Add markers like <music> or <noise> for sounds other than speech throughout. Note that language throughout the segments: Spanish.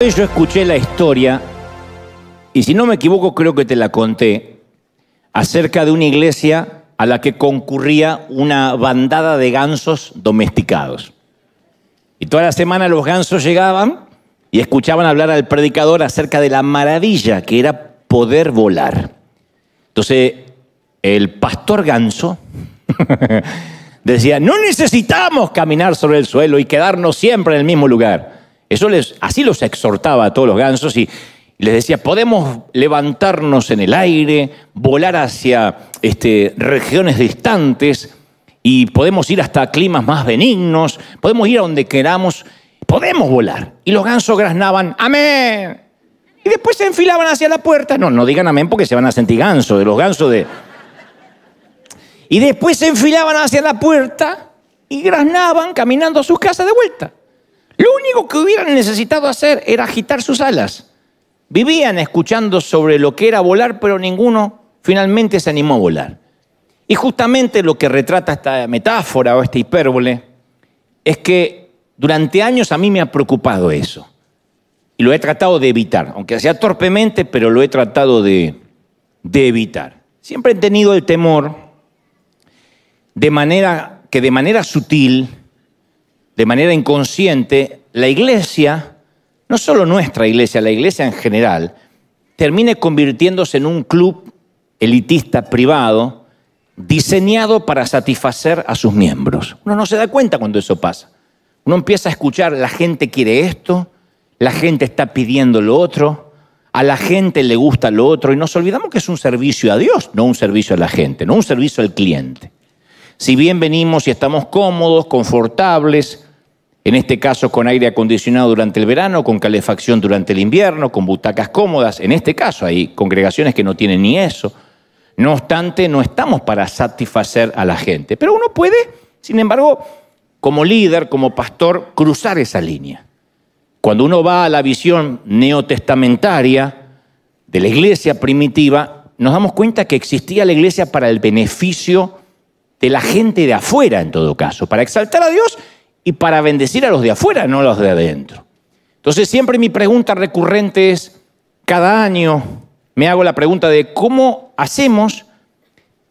Yo escuché la historia, y si no me equivoco creo que te la conté, acerca de una iglesia a la que concurría una bandada de gansos domesticados. Y toda la semana los gansos llegaban y escuchaban hablar al predicador acerca de la maravilla que era poder volar. Entonces, el pastor ganso <laughs> decía, no necesitamos caminar sobre el suelo y quedarnos siempre en el mismo lugar eso les, así los exhortaba a todos los gansos y les decía, podemos levantarnos en el aire, volar hacia este, regiones distantes y podemos ir hasta climas más benignos, podemos ir a donde queramos, podemos volar. Y los gansos graznaban, amén. Y después se enfilaban hacia la puerta. No, no digan amén porque se van a sentir gansos, de los gansos de... Y después se enfilaban hacia la puerta y graznaban caminando a sus casas de vuelta. Lo único que hubieran necesitado hacer era agitar sus alas. Vivían escuchando sobre lo que era volar, pero ninguno finalmente se animó a volar. Y justamente lo que retrata esta metáfora o esta hipérbole es que durante años a mí me ha preocupado eso. Y lo he tratado de evitar, aunque sea torpemente, pero lo he tratado de, de evitar. Siempre he tenido el temor de manera que de manera sutil de manera inconsciente, la iglesia, no solo nuestra iglesia, la iglesia en general, termine convirtiéndose en un club elitista privado diseñado para satisfacer a sus miembros. Uno no se da cuenta cuando eso pasa. Uno empieza a escuchar, la gente quiere esto, la gente está pidiendo lo otro, a la gente le gusta lo otro, y nos olvidamos que es un servicio a Dios, no un servicio a la gente, no un servicio al cliente. Si bien venimos y estamos cómodos, confortables, en este caso con aire acondicionado durante el verano, con calefacción durante el invierno, con butacas cómodas, en este caso hay congregaciones que no tienen ni eso. No obstante, no estamos para satisfacer a la gente, pero uno puede, sin embargo, como líder, como pastor, cruzar esa línea. Cuando uno va a la visión neotestamentaria de la iglesia primitiva, nos damos cuenta que existía la iglesia para el beneficio de la gente de afuera, en todo caso, para exaltar a Dios y para bendecir a los de afuera, no a los de adentro. Entonces siempre mi pregunta recurrente es, cada año me hago la pregunta de cómo hacemos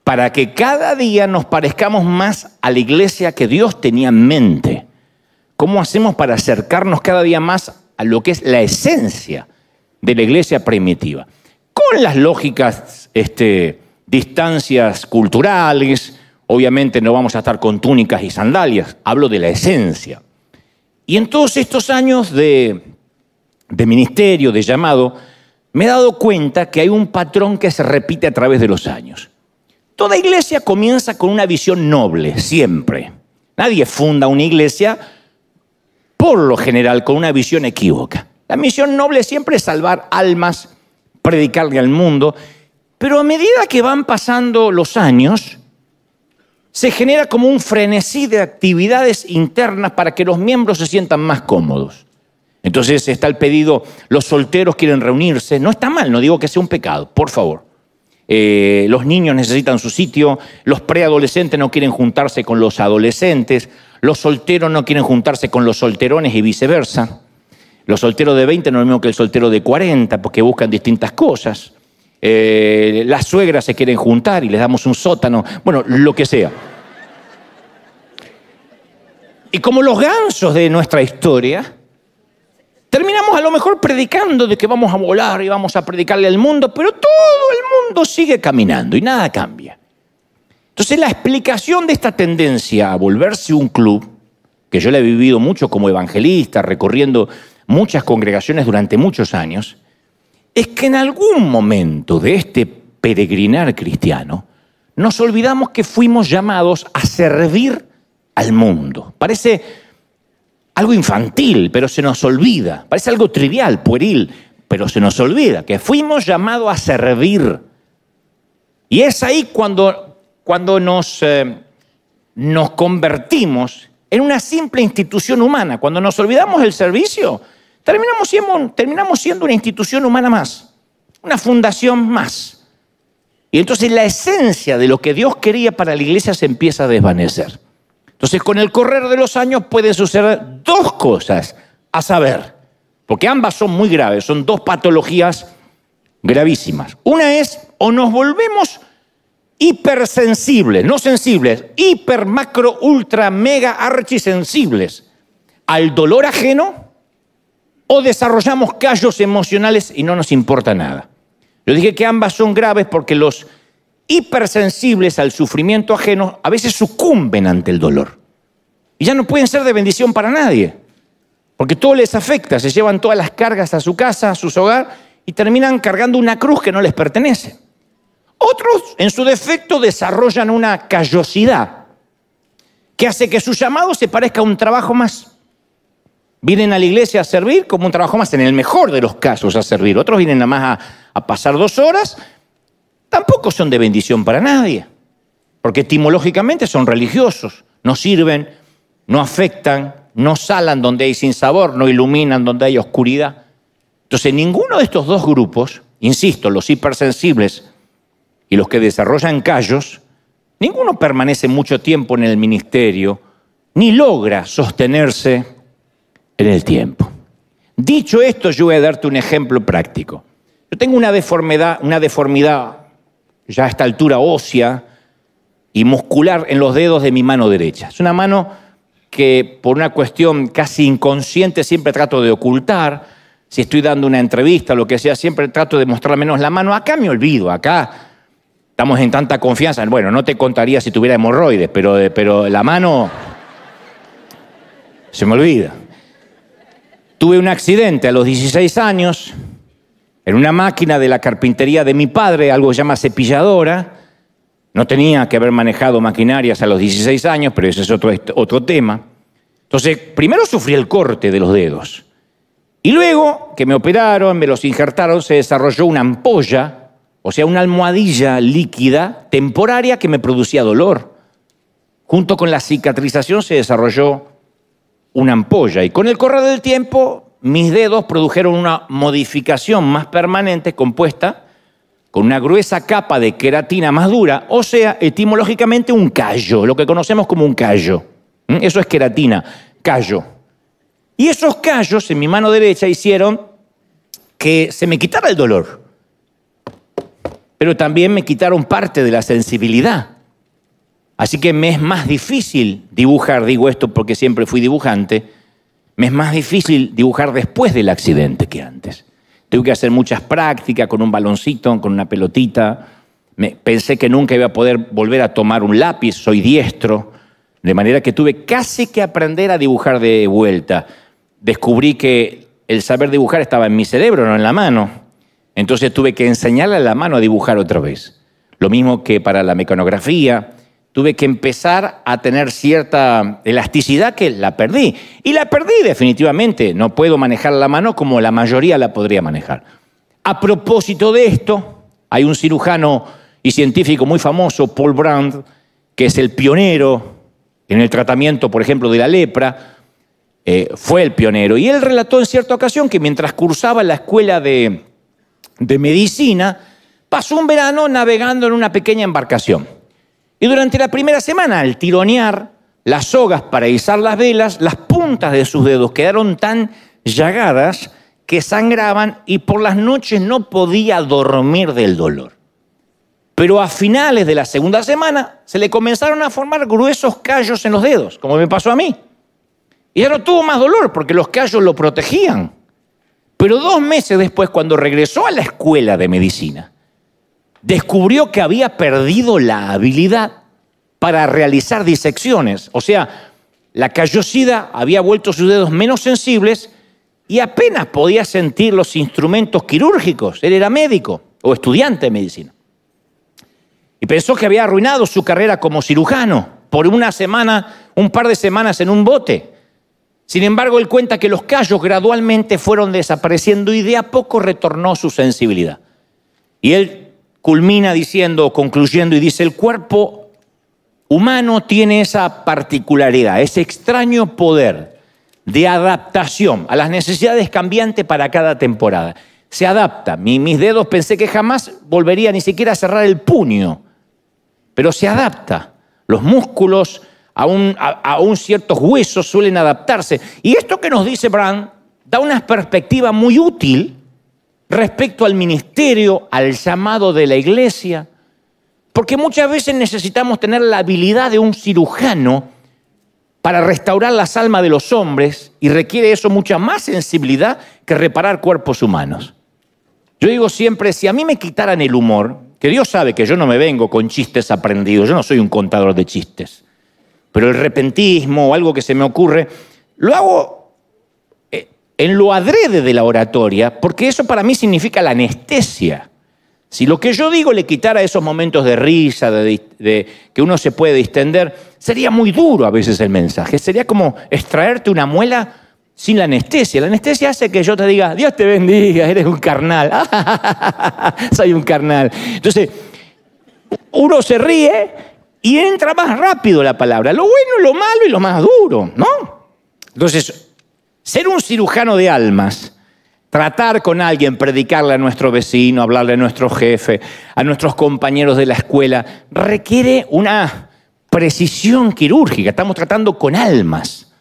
para que cada día nos parezcamos más a la iglesia que Dios tenía en mente. ¿Cómo hacemos para acercarnos cada día más a lo que es la esencia de la iglesia primitiva? Con las lógicas este, distancias culturales, Obviamente no vamos a estar con túnicas y sandalias, hablo de la esencia. Y en todos estos años de, ministerio, de llamado, me he dado cuenta que hay un patrón que se repite a través de los años. Toda iglesia comienza con una visión noble, siempre. Nadie funda una iglesia, por lo general, con una visión equívoca. La misión noble siempre es salvar almas, predicarle al mundo, pero a medida que van pasando los años, se genera como un frenesí de actividades internas para que los miembros se sientan más cómodos. Entonces está el pedido, los solteros quieren reunirse, no está mal, no digo que sea un pecado, por favor. Eh, los niños necesitan su sitio, los preadolescentes no quieren juntarse con los adolescentes, los solteros no quieren juntarse con los solterones y viceversa. Los solteros de 20 no es lo mismo que el soltero de 40 porque buscan distintas cosas. Eh, las suegras se quieren juntar y les damos un sótano, bueno, lo que sea. Y como los gansos de nuestra historia, terminamos a lo mejor predicando de que vamos a volar y vamos a predicarle al mundo, pero todo el mundo sigue caminando y nada cambia. Entonces la explicación de esta tendencia a volverse un club, que yo le he vivido mucho como evangelista, recorriendo muchas congregaciones durante muchos años, es que en algún momento de este peregrinar cristiano nos olvidamos que fuimos llamados a servir al mundo. Parece algo infantil, pero se nos olvida. Parece algo trivial, pueril, pero se nos olvida que fuimos llamados a servir. Y es ahí cuando, cuando nos, eh, nos convertimos en una simple institución humana. Cuando nos olvidamos del servicio, terminamos siendo, terminamos siendo una institución humana más, una fundación más. Y entonces la esencia de lo que Dios quería para la iglesia se empieza a desvanecer. Entonces con el correr de los años pueden suceder dos cosas a saber, porque ambas son muy graves, son dos patologías gravísimas. Una es o nos volvemos hipersensibles, no sensibles, hiper, macro, ultra, mega, archisensibles al dolor ajeno o desarrollamos callos emocionales y no nos importa nada. Yo dije que ambas son graves porque los hipersensibles al sufrimiento ajeno a veces sucumben ante el dolor. Y ya no pueden ser de bendición para nadie, porque todo les afecta, se llevan todas las cargas a su casa, a su hogar y terminan cargando una cruz que no les pertenece. Otros, en su defecto, desarrollan una callosidad que hace que su llamado se parezca a un trabajo más. Vienen a la iglesia a servir como un trabajo más, en el mejor de los casos a servir. Otros vienen nada más a, pasar dos horas, tampoco son de bendición para nadie, porque etimológicamente son religiosos, no sirven, no afectan, no salan donde hay sinsabor, no iluminan donde hay oscuridad. Entonces, ninguno de estos dos grupos, insisto, los hipersensibles y los que desarrollan callos, ninguno permanece mucho tiempo en el ministerio, ni logra sostenerse en el tiempo. Dicho esto, yo voy a darte un ejemplo práctico. Yo tengo una deformidad, una deformidad ya a esta altura ósea y muscular en los dedos de mi mano derecha. Es una mano que por una cuestión casi inconsciente siempre trato de ocultar. Si estoy dando una entrevista, lo que sea, siempre trato de mostrar menos la mano. Acá me olvido, acá estamos en tanta confianza. Bueno, no te contaría si tuviera hemorroides, pero, pero la mano se me olvida. Tuve un accidente a los 16 años en una máquina de la carpintería de mi padre, algo que llama cepilladora. No tenía que haber manejado maquinarias a los 16 años, pero ese es otro, otro tema. Entonces, primero sufrí el corte de los dedos. Y luego que me operaron, me los injertaron, se desarrolló una ampolla, o sea, una almohadilla líquida temporaria que me producía dolor. Junto con la cicatrización se desarrolló una ampolla. Y con el correr del tiempo, mis dedos produjeron una modificación más permanente compuesta con una gruesa capa de queratina más dura, o sea, etimológicamente un callo, lo que conocemos como un callo. ¿Mm? Eso es queratina, callo. Y esos callos en mi mano derecha hicieron que se me quitara el dolor, pero también me quitaron parte de la sensibilidad. Así que me es más difícil dibujar, digo esto porque siempre fui dibujante, me es más difícil dibujar después del accidente que antes. Tuve que hacer muchas prácticas con un baloncito, con una pelotita. pensé que nunca iba a poder volver a tomar un lápiz, soy diestro, de manera que tuve casi que aprender a dibujar de vuelta. Descubrí que el saber dibujar estaba en mi cerebro, no en la mano. Entonces tuve que enseñarle a la mano a dibujar otra vez. Lo mismo que para la mecanografía, tuve que empezar a tener cierta elasticidad que la perdí. Y la perdí definitivamente. No puedo manejar la mano como la mayoría la podría manejar. A propósito de esto, hay un cirujano y científico muy famoso, Paul Brand, que es el pionero en el tratamiento, por ejemplo, de la lepra. Eh, fue el pionero. Y él relató en cierta ocasión que mientras cursaba la escuela de medicina, pasó un verano navegando en una pequeña embarcación. Y durante la primera semana, al tironear las sogas para izar las velas, las puntas de sus dedos quedaron tan llagadas que sangraban y por las noches no podía dormir del dolor. Pero a finales de la segunda semana se le comenzaron a formar gruesos callos en los dedos, como me pasó a mí. Y ya no tuvo más dolor porque los callos lo protegían. Pero dos meses después, cuando regresó a la escuela de medicina, descubrió que había perdido la habilidad para realizar disecciones. O sea, la callosida había vuelto sus dedos menos sensibles y apenas podía sentir los instrumentos quirúrgicos. Él era médico o estudiante de medicina. Y pensó que había arruinado su carrera como cirujano por una semana, un par de semanas en un bote. Sin embargo, él cuenta que los callos gradualmente fueron desapareciendo y de a poco retornó su sensibilidad. Y él culmina diciendo, concluyendo, y dice, el cuerpo humano tiene esa particularidad, ese extraño poder de adaptación a las necesidades cambiantes para cada temporada. Se adapta. mis dedos pensé que jamás volvería ni siquiera a cerrar el puño, pero se adapta. Los músculos a un, cierto ciertos huesos suelen adaptarse. Y esto que nos dice Brandt da una perspectiva muy útil respecto al ministerio, al llamado de la iglesia, porque muchas veces necesitamos tener la habilidad de un cirujano para restaurar las almas de los hombres y requiere eso mucha más sensibilidad que reparar cuerpos humanos. Yo digo siempre, si a mí me quitaran el humor, que Dios sabe que yo no me vengo con chistes aprendidos, yo no soy un contador de chistes, pero el repentismo o algo que se me ocurre, lo hago en lo adrede de la oratoria, porque eso para mí significa la anestesia. Si lo que yo digo le quitara esos momentos de risa, de, que uno se puede distender, sería muy duro a veces el mensaje. Sería como extraerte una muela sin la anestesia. La anestesia hace que yo te diga, Dios te bendiga, eres un carnal. <laughs> Soy un carnal. Entonces, uno se ríe y entra más rápido la palabra. Lo bueno, lo malo y lo más duro, ¿no? Entonces, ser un cirujano de almas, tratar con alguien, predicarle a nuestro vecino, hablarle a nuestro jefe, a nuestros compañeros de la escuela, requiere una precisión quirúrgica. Estamos tratando con almas.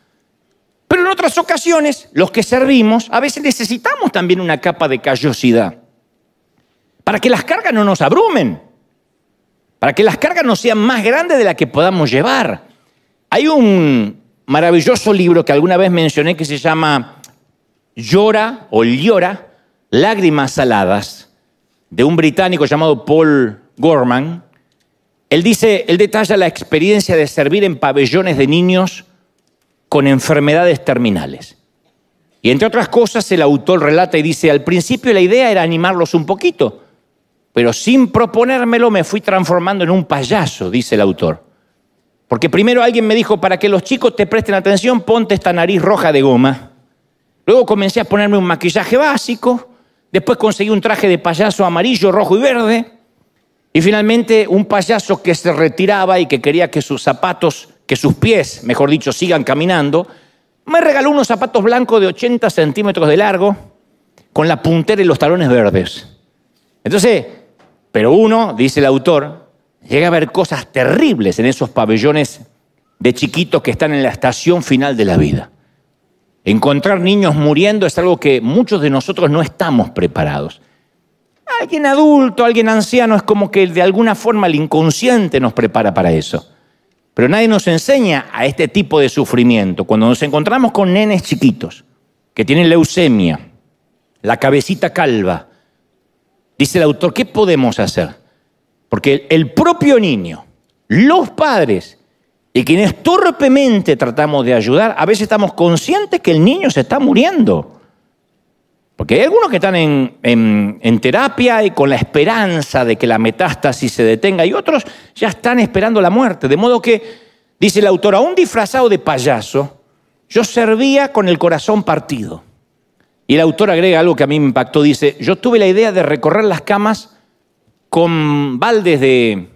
Pero en otras ocasiones, los que servimos, a veces necesitamos también una capa de callosidad para que las cargas no nos abrumen, para que las cargas no sean más grandes de las que podamos llevar. Hay un maravilloso libro que alguna vez mencioné que se llama Llora o Llora, Lágrimas Saladas, de un británico llamado Paul Gorman. Él dice, él detalla la experiencia de servir en pabellones de niños con enfermedades terminales. Y entre otras cosas, el autor relata y dice, al principio la idea era animarlos un poquito, pero sin proponérmelo me fui transformando en un payaso, dice el autor. Porque primero alguien me dijo, para que los chicos te presten atención, ponte esta nariz roja de goma. Luego comencé a ponerme un maquillaje básico, después conseguí un traje de payaso amarillo, rojo y verde, y finalmente un payaso que se retiraba y que quería que sus zapatos, que sus pies, mejor dicho, sigan caminando, me regaló unos zapatos blancos de 80 centímetros de largo, con la puntera y los talones verdes. Entonces, pero uno, dice el autor, Llega a haber cosas terribles en esos pabellones de chiquitos que están en la estación final de la vida. Encontrar niños muriendo es algo que muchos de nosotros no estamos preparados. Alguien adulto, alguien anciano, es como que de alguna forma el inconsciente nos prepara para eso. Pero nadie nos enseña a este tipo de sufrimiento. Cuando nos encontramos con nenes chiquitos que tienen leucemia, la cabecita calva, dice el autor, ¿qué podemos hacer? Porque el propio niño, los padres y quienes torpemente tratamos de ayudar, a veces estamos conscientes que el niño se está muriendo. Porque hay algunos que están en, terapia y con la esperanza de que la metástasis se detenga y otros ya están esperando la muerte. De modo que, dice el autor, un disfrazado de payaso, yo servía con el corazón partido. Y el autor agrega algo que a mí me impactó, dice, yo tuve la idea de recorrer las camas con baldes de,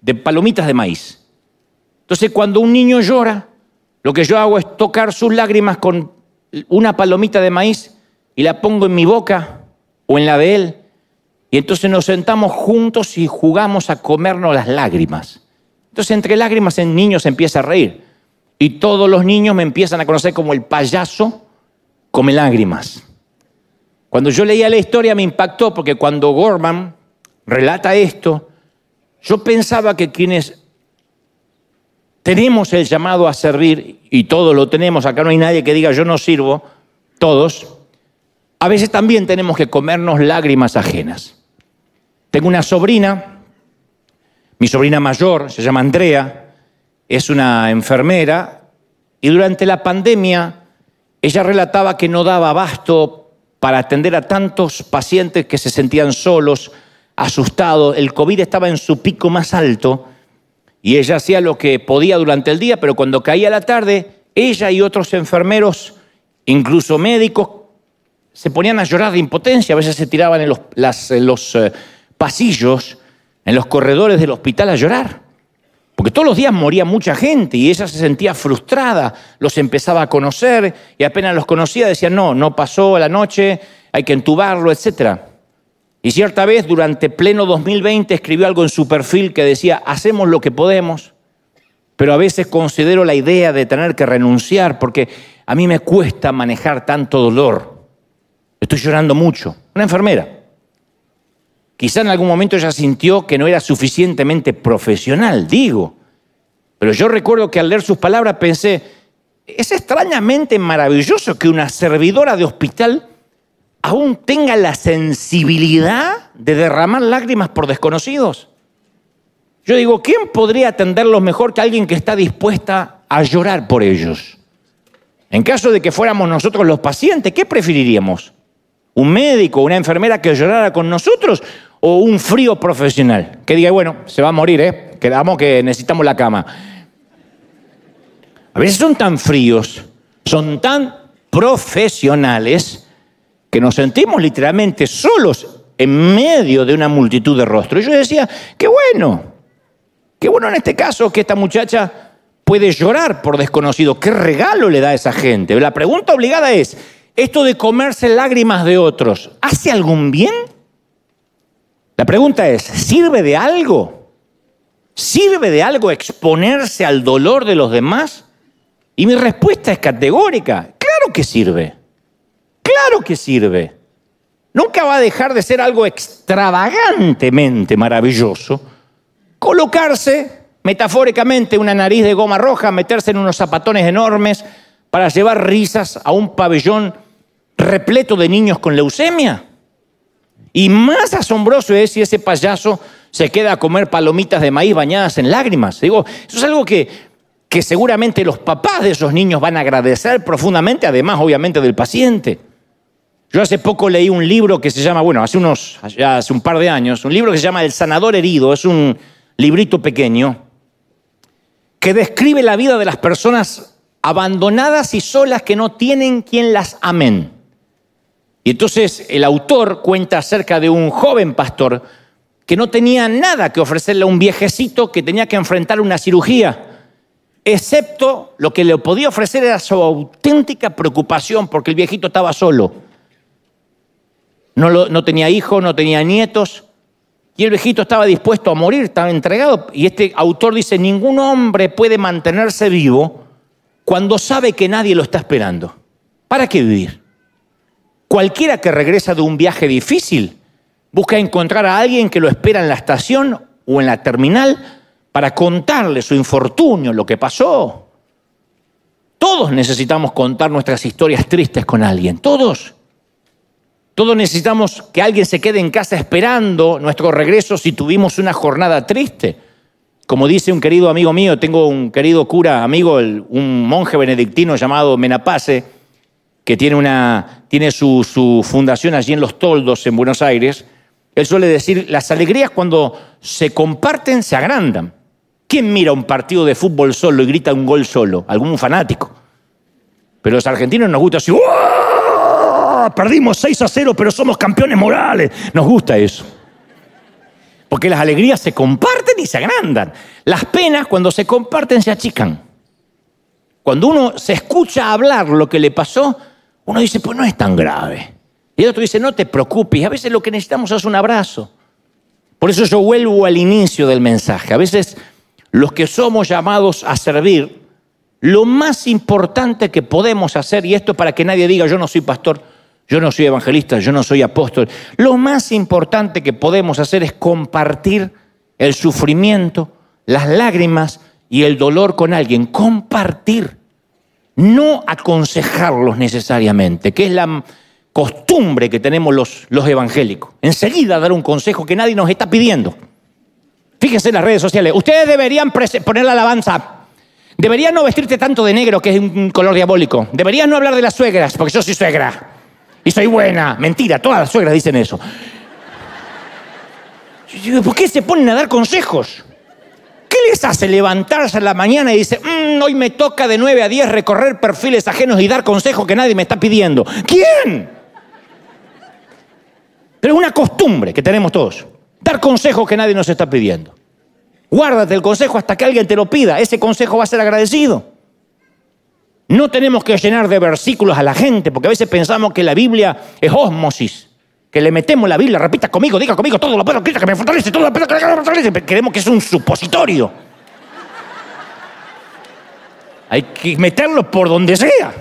de palomitas de maíz. Entonces cuando un niño llora, lo que yo hago es tocar sus lágrimas con una palomita de maíz y la pongo en mi boca o en la de él. Y entonces nos sentamos juntos y jugamos a comernos las lágrimas. Entonces entre lágrimas el niño se empieza a reír. Y todos los niños me empiezan a conocer como el payaso come lágrimas. Cuando yo leía la historia me impactó porque cuando Gorman relata esto, yo pensaba que quienes tenemos el llamado a servir, y todos lo tenemos, acá no hay nadie que diga yo no sirvo, todos, a veces también tenemos que comernos lágrimas ajenas. Tengo una sobrina, mi sobrina mayor, se llama Andrea, es una enfermera, y durante la pandemia ella relataba que no daba abasto para atender a tantos pacientes que se sentían solos, asustado, el COVID estaba en su pico más alto y ella hacía lo que podía durante el día, pero cuando caía la tarde, ella y otros enfermeros, incluso médicos, se ponían a llorar de impotencia, a veces se tiraban en los, eh, pasillos, en los corredores del hospital a llorar. Porque todos los días moría mucha gente y ella se sentía frustrada, los empezaba a conocer y apenas los conocía decía, no, no pasó a la noche, hay que entubarlo, etcétera. Y cierta vez, durante pleno 2020, escribió algo en su perfil que decía, hacemos lo que podemos, pero a veces considero la idea de tener que renunciar porque a mí me cuesta manejar tanto dolor. Estoy llorando mucho. Una enfermera. Quizá en algún momento ella sintió que no era suficientemente profesional, digo. Pero yo recuerdo que al leer sus palabras pensé, es extrañamente maravilloso que una servidora de hospital aún tenga la sensibilidad de derramar lágrimas por desconocidos. Yo digo, ¿quién podría atenderlos mejor que alguien que está dispuesta a llorar por ellos? En caso de que fuéramos nosotros los pacientes, ¿qué preferiríamos? ¿Un médico, una enfermera que llorara con nosotros o un frío profesional que diga, bueno, se va a morir, ¿eh? Quedamos que necesitamos la cama. A veces son tan fríos, son tan profesionales que nos sentimos literalmente solos en medio de una multitud de rostros. Y yo decía, qué bueno, qué bueno en este caso que esta muchacha puede llorar por desconocido, qué regalo le da a esa gente. La pregunta obligada es, ¿esto de comerse lágrimas de otros hace algún bien? La pregunta es, ¿sirve de algo? ¿Sirve de algo exponerse al dolor de los demás? Y mi respuesta es categórica, claro que sirve. Claro que sirve. Nunca va a dejar de ser algo extravagantemente maravilloso. Colocarse, metafóricamente, una nariz de goma roja, meterse en unos zapatones enormes para llevar risas a un pabellón repleto de niños con leucemia. Y más asombroso es si ese payaso se queda a comer palomitas de maíz bañadas en lágrimas. Digo, eso es algo que, que seguramente los papás de esos niños van a agradecer profundamente, además obviamente del paciente. Yo hace poco leí un libro que se llama, bueno, hace unos, hace un par de años, un libro que se llama El sanador herido, es un librito pequeño, que describe la vida de las personas abandonadas y solas que no tienen quien las amen. Y entonces el autor cuenta acerca de un joven pastor que no tenía nada que ofrecerle a un viejecito que tenía que enfrentar una cirugía, excepto lo que le podía ofrecer era su auténtica preocupación porque el viejito estaba solo no, tenía hijos, no tenía nietos. Y el viejito estaba dispuesto a morir, estaba entregado. Y este autor dice, ningún hombre puede mantenerse vivo cuando sabe que nadie lo está esperando. ¿Para qué vivir? Cualquiera que regresa de un viaje difícil busca encontrar a alguien que lo espera en la estación o en la terminal para contarle su infortunio, lo que pasó. Todos necesitamos contar nuestras historias tristes con alguien, todos. Todos necesitamos que alguien se quede en casa esperando nuestro regreso si tuvimos una jornada triste. Como dice un querido amigo mío, tengo un querido cura, amigo, un monje benedictino llamado Menapace, que tiene, una, tiene su, fundación allí en Los Toldos, en Buenos Aires. Él suele decir, las alegrías cuando se comparten se agrandan. ¿Quién mira un partido de fútbol solo y grita un gol solo? Algún fanático. Pero los argentinos nos gusta así, perdimos 6 a 0, pero somos campeones morales. Nos gusta eso. Porque las alegrías se comparten y se agrandan. Las penas cuando se comparten se achican. Cuando uno se escucha hablar lo que le pasó, uno dice, pues no es tan grave. Y el otro dice, no te preocupes. A veces lo que necesitamos es un abrazo. Por eso yo vuelvo al inicio del mensaje. A veces los que somos llamados a servir, lo más importante que podemos hacer, y esto para que nadie diga yo no soy pastor, yo no soy evangelista, yo no soy apóstol. Lo más importante que podemos hacer es compartir el sufrimiento, las lágrimas y el dolor con alguien. Compartir. No aconsejarlos necesariamente, que es la costumbre que tenemos los, los evangélicos. Enseguida dar un consejo que nadie nos está pidiendo. Fíjense en las redes sociales. Ustedes deberían poner la alabanza. Deberían no vestirte tanto de negro, que es un color diabólico. Deberían no hablar de las suegras, porque yo soy suegra y soy buena. Mentira, todas las suegras dicen eso. Yo digo, ¿por qué se ponen a dar consejos? ¿Qué les hace levantarse en la mañana y dice, mm, hoy me toca de 9 a 10 recorrer perfiles ajenos y dar consejos que nadie me está pidiendo? ¿Quién? Pero es una costumbre que tenemos todos, dar consejos que nadie nos está pidiendo. Guárdate el consejo hasta que alguien te lo pida, ese consejo va a ser agradecido. No tenemos que llenar de versículos a la gente, porque a veces pensamos que la Biblia es osmosis, que le metemos la Biblia, repita conmigo, diga conmigo, todo lo puedo, que me fortalece, todo lo puedo, que me fortalece. Creemos que es un supositorio. Hay que meterlo por donde sea.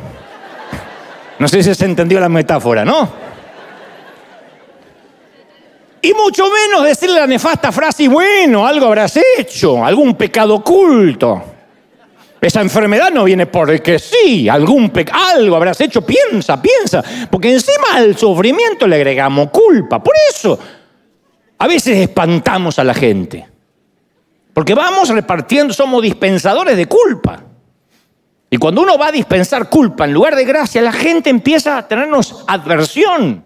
No sé si se entendió la metáfora, ¿no? Y mucho menos decirle la nefasta frase, bueno, algo habrás hecho, algún pecado oculto. Esa enfermedad no viene porque sí, algún algo habrás hecho, piensa, piensa, porque encima al sufrimiento le agregamos culpa. Por eso, a veces espantamos a la gente, porque vamos repartiendo, somos dispensadores de culpa. Y cuando uno va a dispensar culpa en lugar de gracia, la gente empieza a tenernos adversión.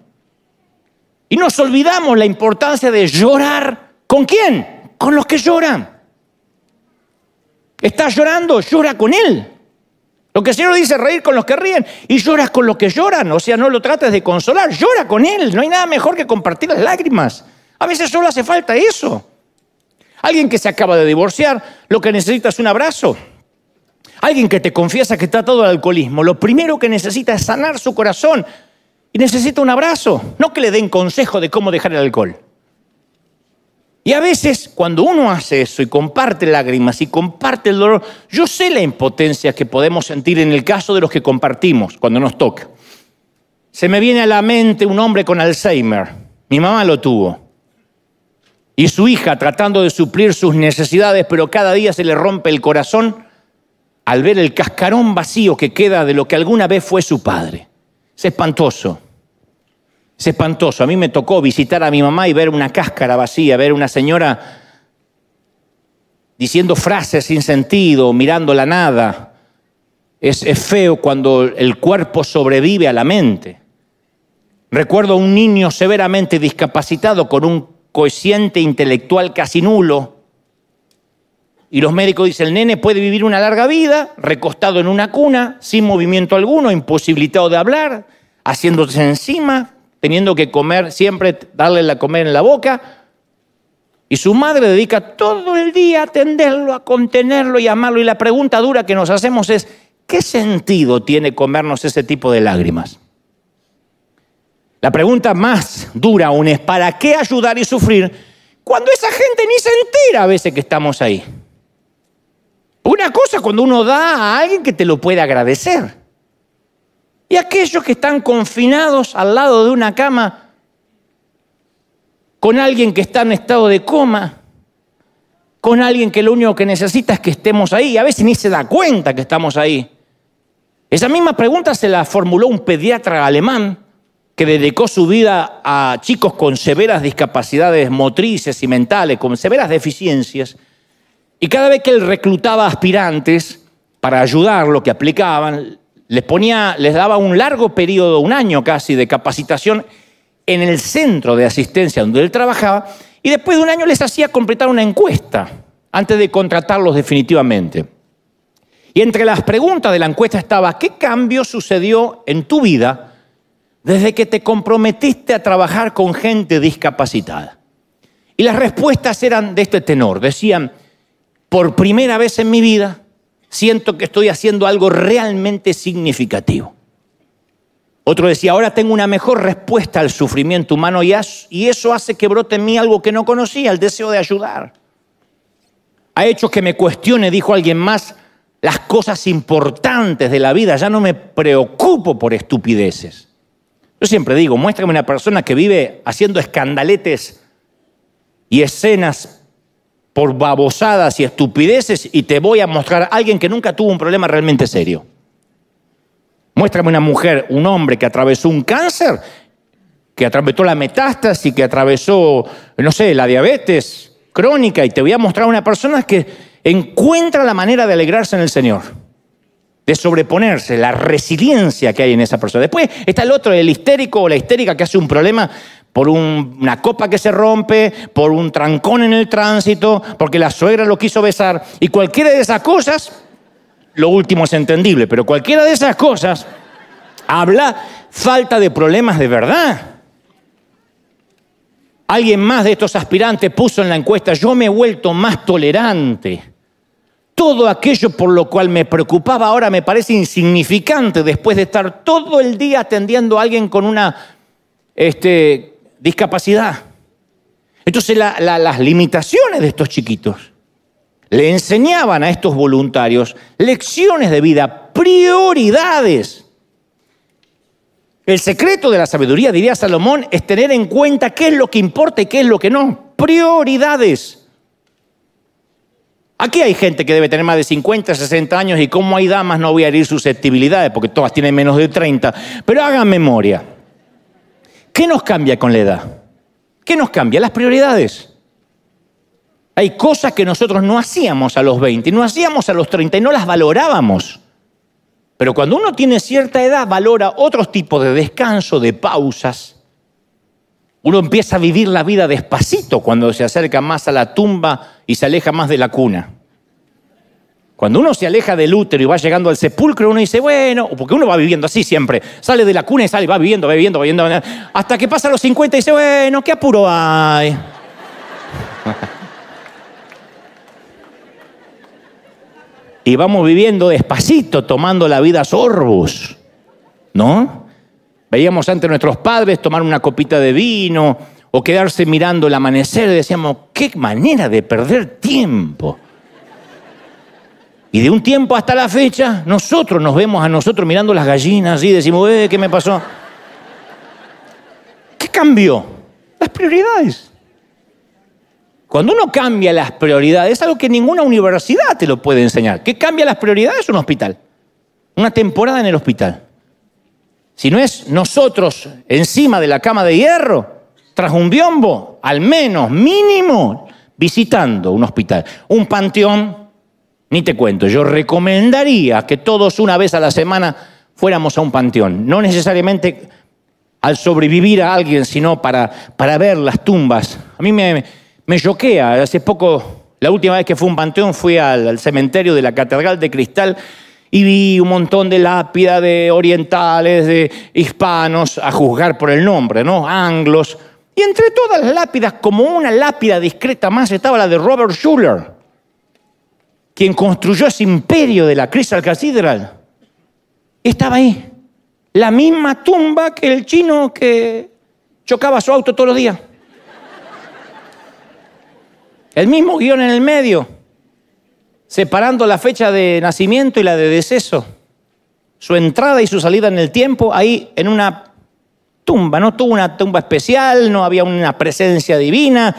Y nos olvidamos la importancia de llorar. ¿Con quién? Con los que lloran. Estás llorando, llora con él. Lo que el Señor dice, reír con los que ríen y lloras con los que lloran. O sea, no lo trates de consolar, llora con él. No hay nada mejor que compartir las lágrimas. A veces solo hace falta eso. Alguien que se acaba de divorciar, lo que necesita es un abrazo. Alguien que te confiesa que está todo el alcoholismo, lo primero que necesita es sanar su corazón y necesita un abrazo, no que le den consejo de cómo dejar el alcohol. Y a veces cuando uno hace eso y comparte lágrimas y comparte el dolor, yo sé la impotencia que podemos sentir en el caso de los que compartimos cuando nos toca. Se me viene a la mente un hombre con Alzheimer. Mi mamá lo tuvo. Y su hija tratando de suplir sus necesidades, pero cada día se le rompe el corazón al ver el cascarón vacío que queda de lo que alguna vez fue su padre. Es espantoso. Es espantoso. A mí me tocó visitar a mi mamá y ver una cáscara vacía, ver una señora diciendo frases sin sentido, mirando la nada. Es, feo cuando el cuerpo sobrevive a la mente. Recuerdo a un niño severamente discapacitado con un coeficiente intelectual casi nulo. Y los médicos dicen, el nene puede vivir una larga vida, recostado en una cuna, sin movimiento alguno, imposibilitado de hablar, haciéndose encima, teniendo que comer, siempre darle la comer en la boca. Y su madre dedica todo el día a atenderlo, a contenerlo y amarlo. Y la pregunta dura que nos hacemos es, ¿qué sentido tiene comernos ese tipo de lágrimas? La pregunta más dura aún es, ¿para qué ayudar y sufrir cuando esa gente ni se entera a veces que estamos ahí? Una cosa cuando uno da a alguien que te lo puede agradecer. Y aquellos que están confinados al lado de una cama con alguien que está en estado de coma, con alguien que lo único que necesita es que estemos ahí. A veces ni se da cuenta que estamos ahí. Esa misma pregunta se la formuló un pediatra alemán que dedicó su vida a chicos con severas discapacidades motrices y mentales, con severas deficiencias. Y cada vez que él reclutaba aspirantes para ayudar lo que aplicaban, les, ponía, les daba un largo periodo, un año casi, de capacitación en el centro de asistencia donde él trabajaba y después de un año les hacía completar una encuesta antes de contratarlos definitivamente. Y entre las preguntas de la encuesta estaba, ¿qué cambio sucedió en tu vida desde que te comprometiste a trabajar con gente discapacitada? Y las respuestas eran de este tenor. Decían, por primera vez en mi vida siento que estoy haciendo algo realmente significativo. Otro decía, ahora tengo una mejor respuesta al sufrimiento humano y, eso hace que brote en mí algo que no conocía, el deseo de ayudar. Ha hecho que me cuestione, dijo alguien más, las cosas importantes de la vida. Ya no me preocupo por estupideces. Yo siempre digo, muéstrame una persona que vive haciendo escandaletes y escenas por babosadas y estupideces y te voy a mostrar a alguien que nunca tuvo un problema realmente serio. Muéstrame una mujer, un hombre que atravesó un cáncer, que atravesó la metástasis, que atravesó, no sé, la diabetes crónica, y te voy a mostrar a una persona que encuentra la manera de alegrarse en el Señor, de sobreponerse, la resiliencia que hay en esa persona. Después está el otro, el histérico o la histérica que hace un problema por una copa que se rompe, por un trancón en el tránsito, porque la suegra lo quiso besar. Y cualquiera de esas cosas, lo último es entendible, pero cualquiera de esas cosas habla falta de problemas de verdad. Alguien más de estos aspirantes puso en la encuesta, yo me he vuelto más tolerante. Todo aquello por lo cual me preocupaba ahora me parece insignificante después de estar todo el día atendiendo a alguien con una este, discapacidad. Entonces las limitaciones de estos chiquitos le enseñaban a estos voluntarios lecciones de vida, prioridades. El secreto de la sabiduría, diría Salomón, es tener en cuenta qué es lo que importa y qué es lo que no. Prioridades. Aquí hay gente que debe tener más de 50, 60 años y como hay damas no voy a herir susceptibilidades porque todas tienen menos de 30, pero hagan memoria. ¿Qué nos cambia con la edad? ¿Qué nos cambia? Las prioridades. Hay cosas que nosotros no hacíamos a los 20, no hacíamos a los 30 y no las valorábamos. Pero cuando uno tiene cierta edad, valora otros tipos de descanso, de pausas. Uno empieza a vivir la vida despacito cuando se acerca más a la tumba y se aleja más de la cuna. Cuando uno se aleja del útero y va llegando al sepulcro, uno dice, bueno, porque uno va viviendo así siempre. Sale de la cuna y sale, va viviendo, va viviendo, va viviendo. Hasta que pasa los 50 y dice, bueno, qué apuro hay. <laughs> y vamos viviendo despacito, tomando la vida a sorbos, ¿no? Veíamos ante nuestros padres tomar una copita de vino o quedarse mirando el amanecer y decíamos, qué manera de perder tiempo. Y de un tiempo hasta la fecha, nosotros nos vemos a nosotros mirando las gallinas y decimos, eh, ¿qué me pasó? ¿Qué cambió? Las prioridades. Cuando uno cambia las prioridades, es algo que ninguna universidad te lo puede enseñar. ¿Qué cambia las prioridades? Un hospital. Una temporada en el hospital. Si no es nosotros encima de la cama de hierro, tras un biombo, al menos mínimo, visitando un hospital, un panteón, ni te cuento, yo recomendaría que todos una vez a la semana fuéramos a un panteón. No necesariamente al sobrevivir a alguien, sino para, para ver las tumbas. A mí me, me choquea. Hace poco, la última vez que fui a un panteón, fui al, cementerio de la Catedral de Cristal y vi un montón de lápidas de orientales, de hispanos, a juzgar por el nombre, ¿no? Anglos. Y entre todas las lápidas, como una lápida discreta más, estaba la de Robert Schuller quien construyó ese imperio de la Crystal Cathedral, estaba ahí. La misma tumba que el chino que chocaba su auto todos los días. El mismo guión en el medio, separando la fecha de nacimiento y la de deceso. Su entrada y su salida en el tiempo, ahí en una tumba. No tuvo una tumba especial, no había una presencia divina,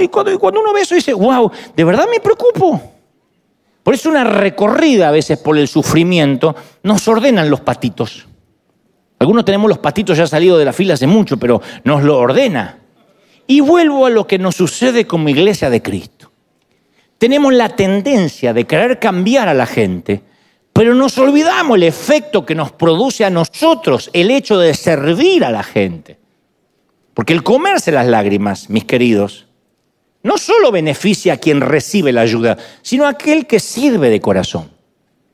y, cuando, y cuando uno ve eso dice, wow, de verdad me preocupo. Por eso una recorrida a veces por el sufrimiento nos ordenan los patitos. Algunos tenemos los patitos ya salidos de la fila hace mucho, pero nos lo ordena. Y vuelvo a lo que nos sucede como iglesia de Cristo. Tenemos la tendencia de querer cambiar a la gente, pero nos olvidamos el efecto que nos produce a nosotros el hecho de servir a la gente. Porque el comerse las lágrimas, mis queridos, no solo beneficia a quien recibe la ayuda, sino a aquel que sirve de corazón.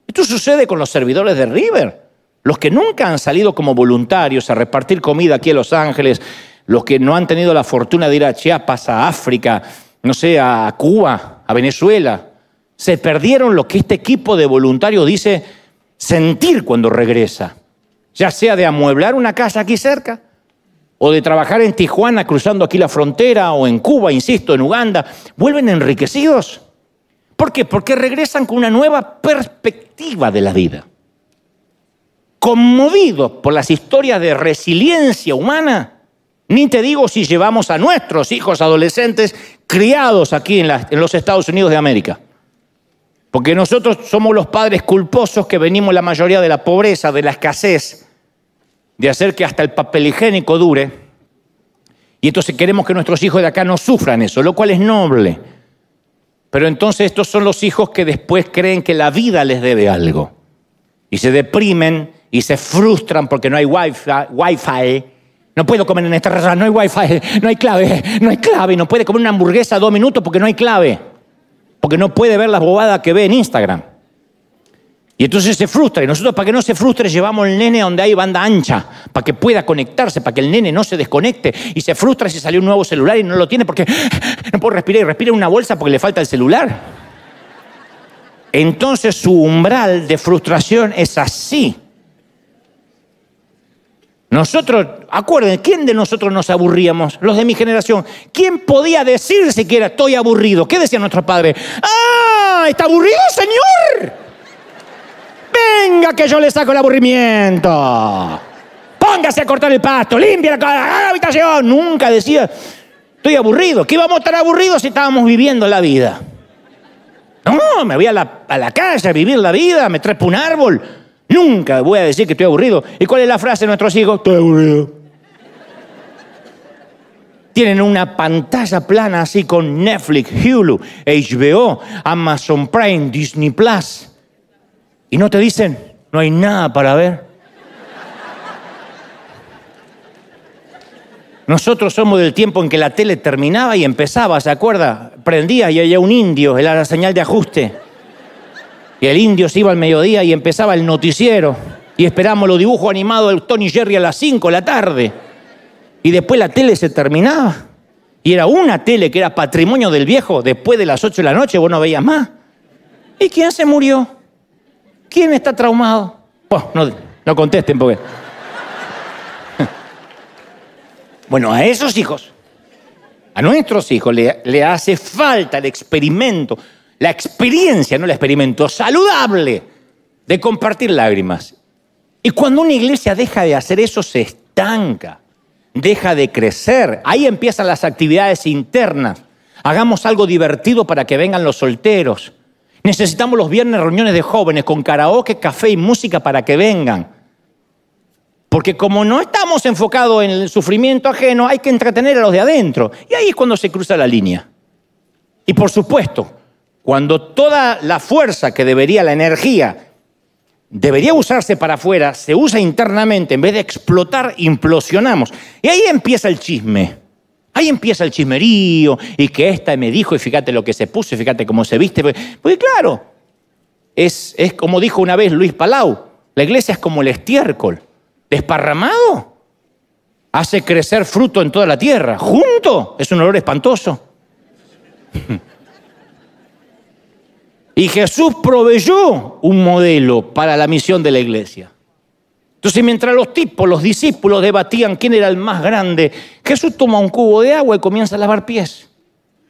Esto sucede con los servidores de River, los que nunca han salido como voluntarios a repartir comida aquí en Los Ángeles, los que no han tenido la fortuna de ir a Chiapas, a África, no sé, a Cuba, a Venezuela. Se perdieron lo que este equipo de voluntarios dice sentir cuando regresa, ya sea de amueblar una casa aquí cerca, o de trabajar en Tijuana cruzando aquí la frontera, o en Cuba, insisto, en Uganda, vuelven enriquecidos. ¿Por qué? Porque regresan con una nueva perspectiva de la vida. Conmovidos por las historias de resiliencia humana, ni te digo si llevamos a nuestros hijos adolescentes criados aquí en, los Estados Unidos de América. Porque nosotros somos los padres culposos que venimos la mayoría de la pobreza, de la escasez, de hacer que hasta el papel higiénico dure. Y entonces queremos que nuestros hijos de acá no sufran eso, lo cual es noble. Pero entonces estos son los hijos que después creen que la vida les debe algo. Y se deprimen y se frustran porque no hay wifi. No puedo comer en esta restaurante, no hay wifi, no hay clave, no hay clave. No puede comer una hamburguesa dos minutos porque no hay clave. Porque no puede ver las bobadas que ve en Instagram. Y entonces se frustra. Y nosotros para que no se frustre llevamos el nene donde hay banda ancha, para que pueda conectarse, para que el nene no se desconecte. Y se frustra si salió un nuevo celular y no lo tiene porque <laughs> no puede respirar y respira en una bolsa porque le falta el celular. Entonces su umbral de frustración es así. Nosotros, acuérdense ¿quién de nosotros nos aburríamos? Los de mi generación. ¿Quién podía decir siquiera estoy aburrido? ¿Qué decía nuestro padre? ¡Ah! ¿Está aburrido, señor? Venga, que yo le saco el aburrimiento. Póngase a cortar el pasto, limpia la, habitación. Nunca decía, estoy aburrido. ¿Qué íbamos a estar aburridos si estábamos viviendo la vida? No, me voy a la, a la calle a vivir la vida, me trepo un árbol. Nunca voy a decir que estoy aburrido. ¿Y cuál es la frase de nuestros hijos? Estoy aburrido. Tienen una pantalla plana así con Netflix, Hulu, HBO, Amazon Prime, Disney Plus. Y no te dicen, no hay nada para ver. Nosotros somos del tiempo en que la tele terminaba y empezaba, ¿se acuerda? Prendía y había un indio, era la señal de ajuste. Y el indio se iba al mediodía y empezaba el noticiero. Y esperamos los dibujos animados de Tony Jerry a las 5 de la tarde. Y después la tele se terminaba. Y era una tele que era patrimonio del viejo. Después de las 8 de la noche vos no veías más. ¿Y quién se murió? ¿Quién está traumado? no, contesten porque... <laughs> bueno, a esos hijos, a nuestros hijos, le, le hace falta el experimento, la experiencia, no el experimento, saludable de compartir lágrimas. Y cuando una iglesia deja de hacer eso, se estanca, deja de crecer. Ahí empiezan las actividades internas. Hagamos algo divertido para que vengan los solteros. Necesitamos los viernes reuniones de jóvenes con karaoke, café y música para que vengan. Porque como no estamos enfocados en el sufrimiento ajeno, hay que entretener a los de adentro. Y ahí es cuando se cruza la línea. Y por supuesto, cuando toda la fuerza que debería, la energía, debería usarse para afuera, se usa internamente, en vez de explotar, implosionamos. Y ahí empieza el chisme. Ahí empieza el chismerío y que esta me dijo y fíjate lo que se puso fíjate cómo se viste. Pues claro, es, es como dijo una vez Luis Palau, la iglesia es como el estiércol, desparramado. Hace crecer fruto en toda la tierra, junto. Es un olor espantoso. <laughs> Y Jesús proveyó un modelo para la misión de la iglesia. Entonces, mientras los tipos, los discípulos debatían quién era el más grande, Jesús toma un cubo de agua y comienza a lavar pies.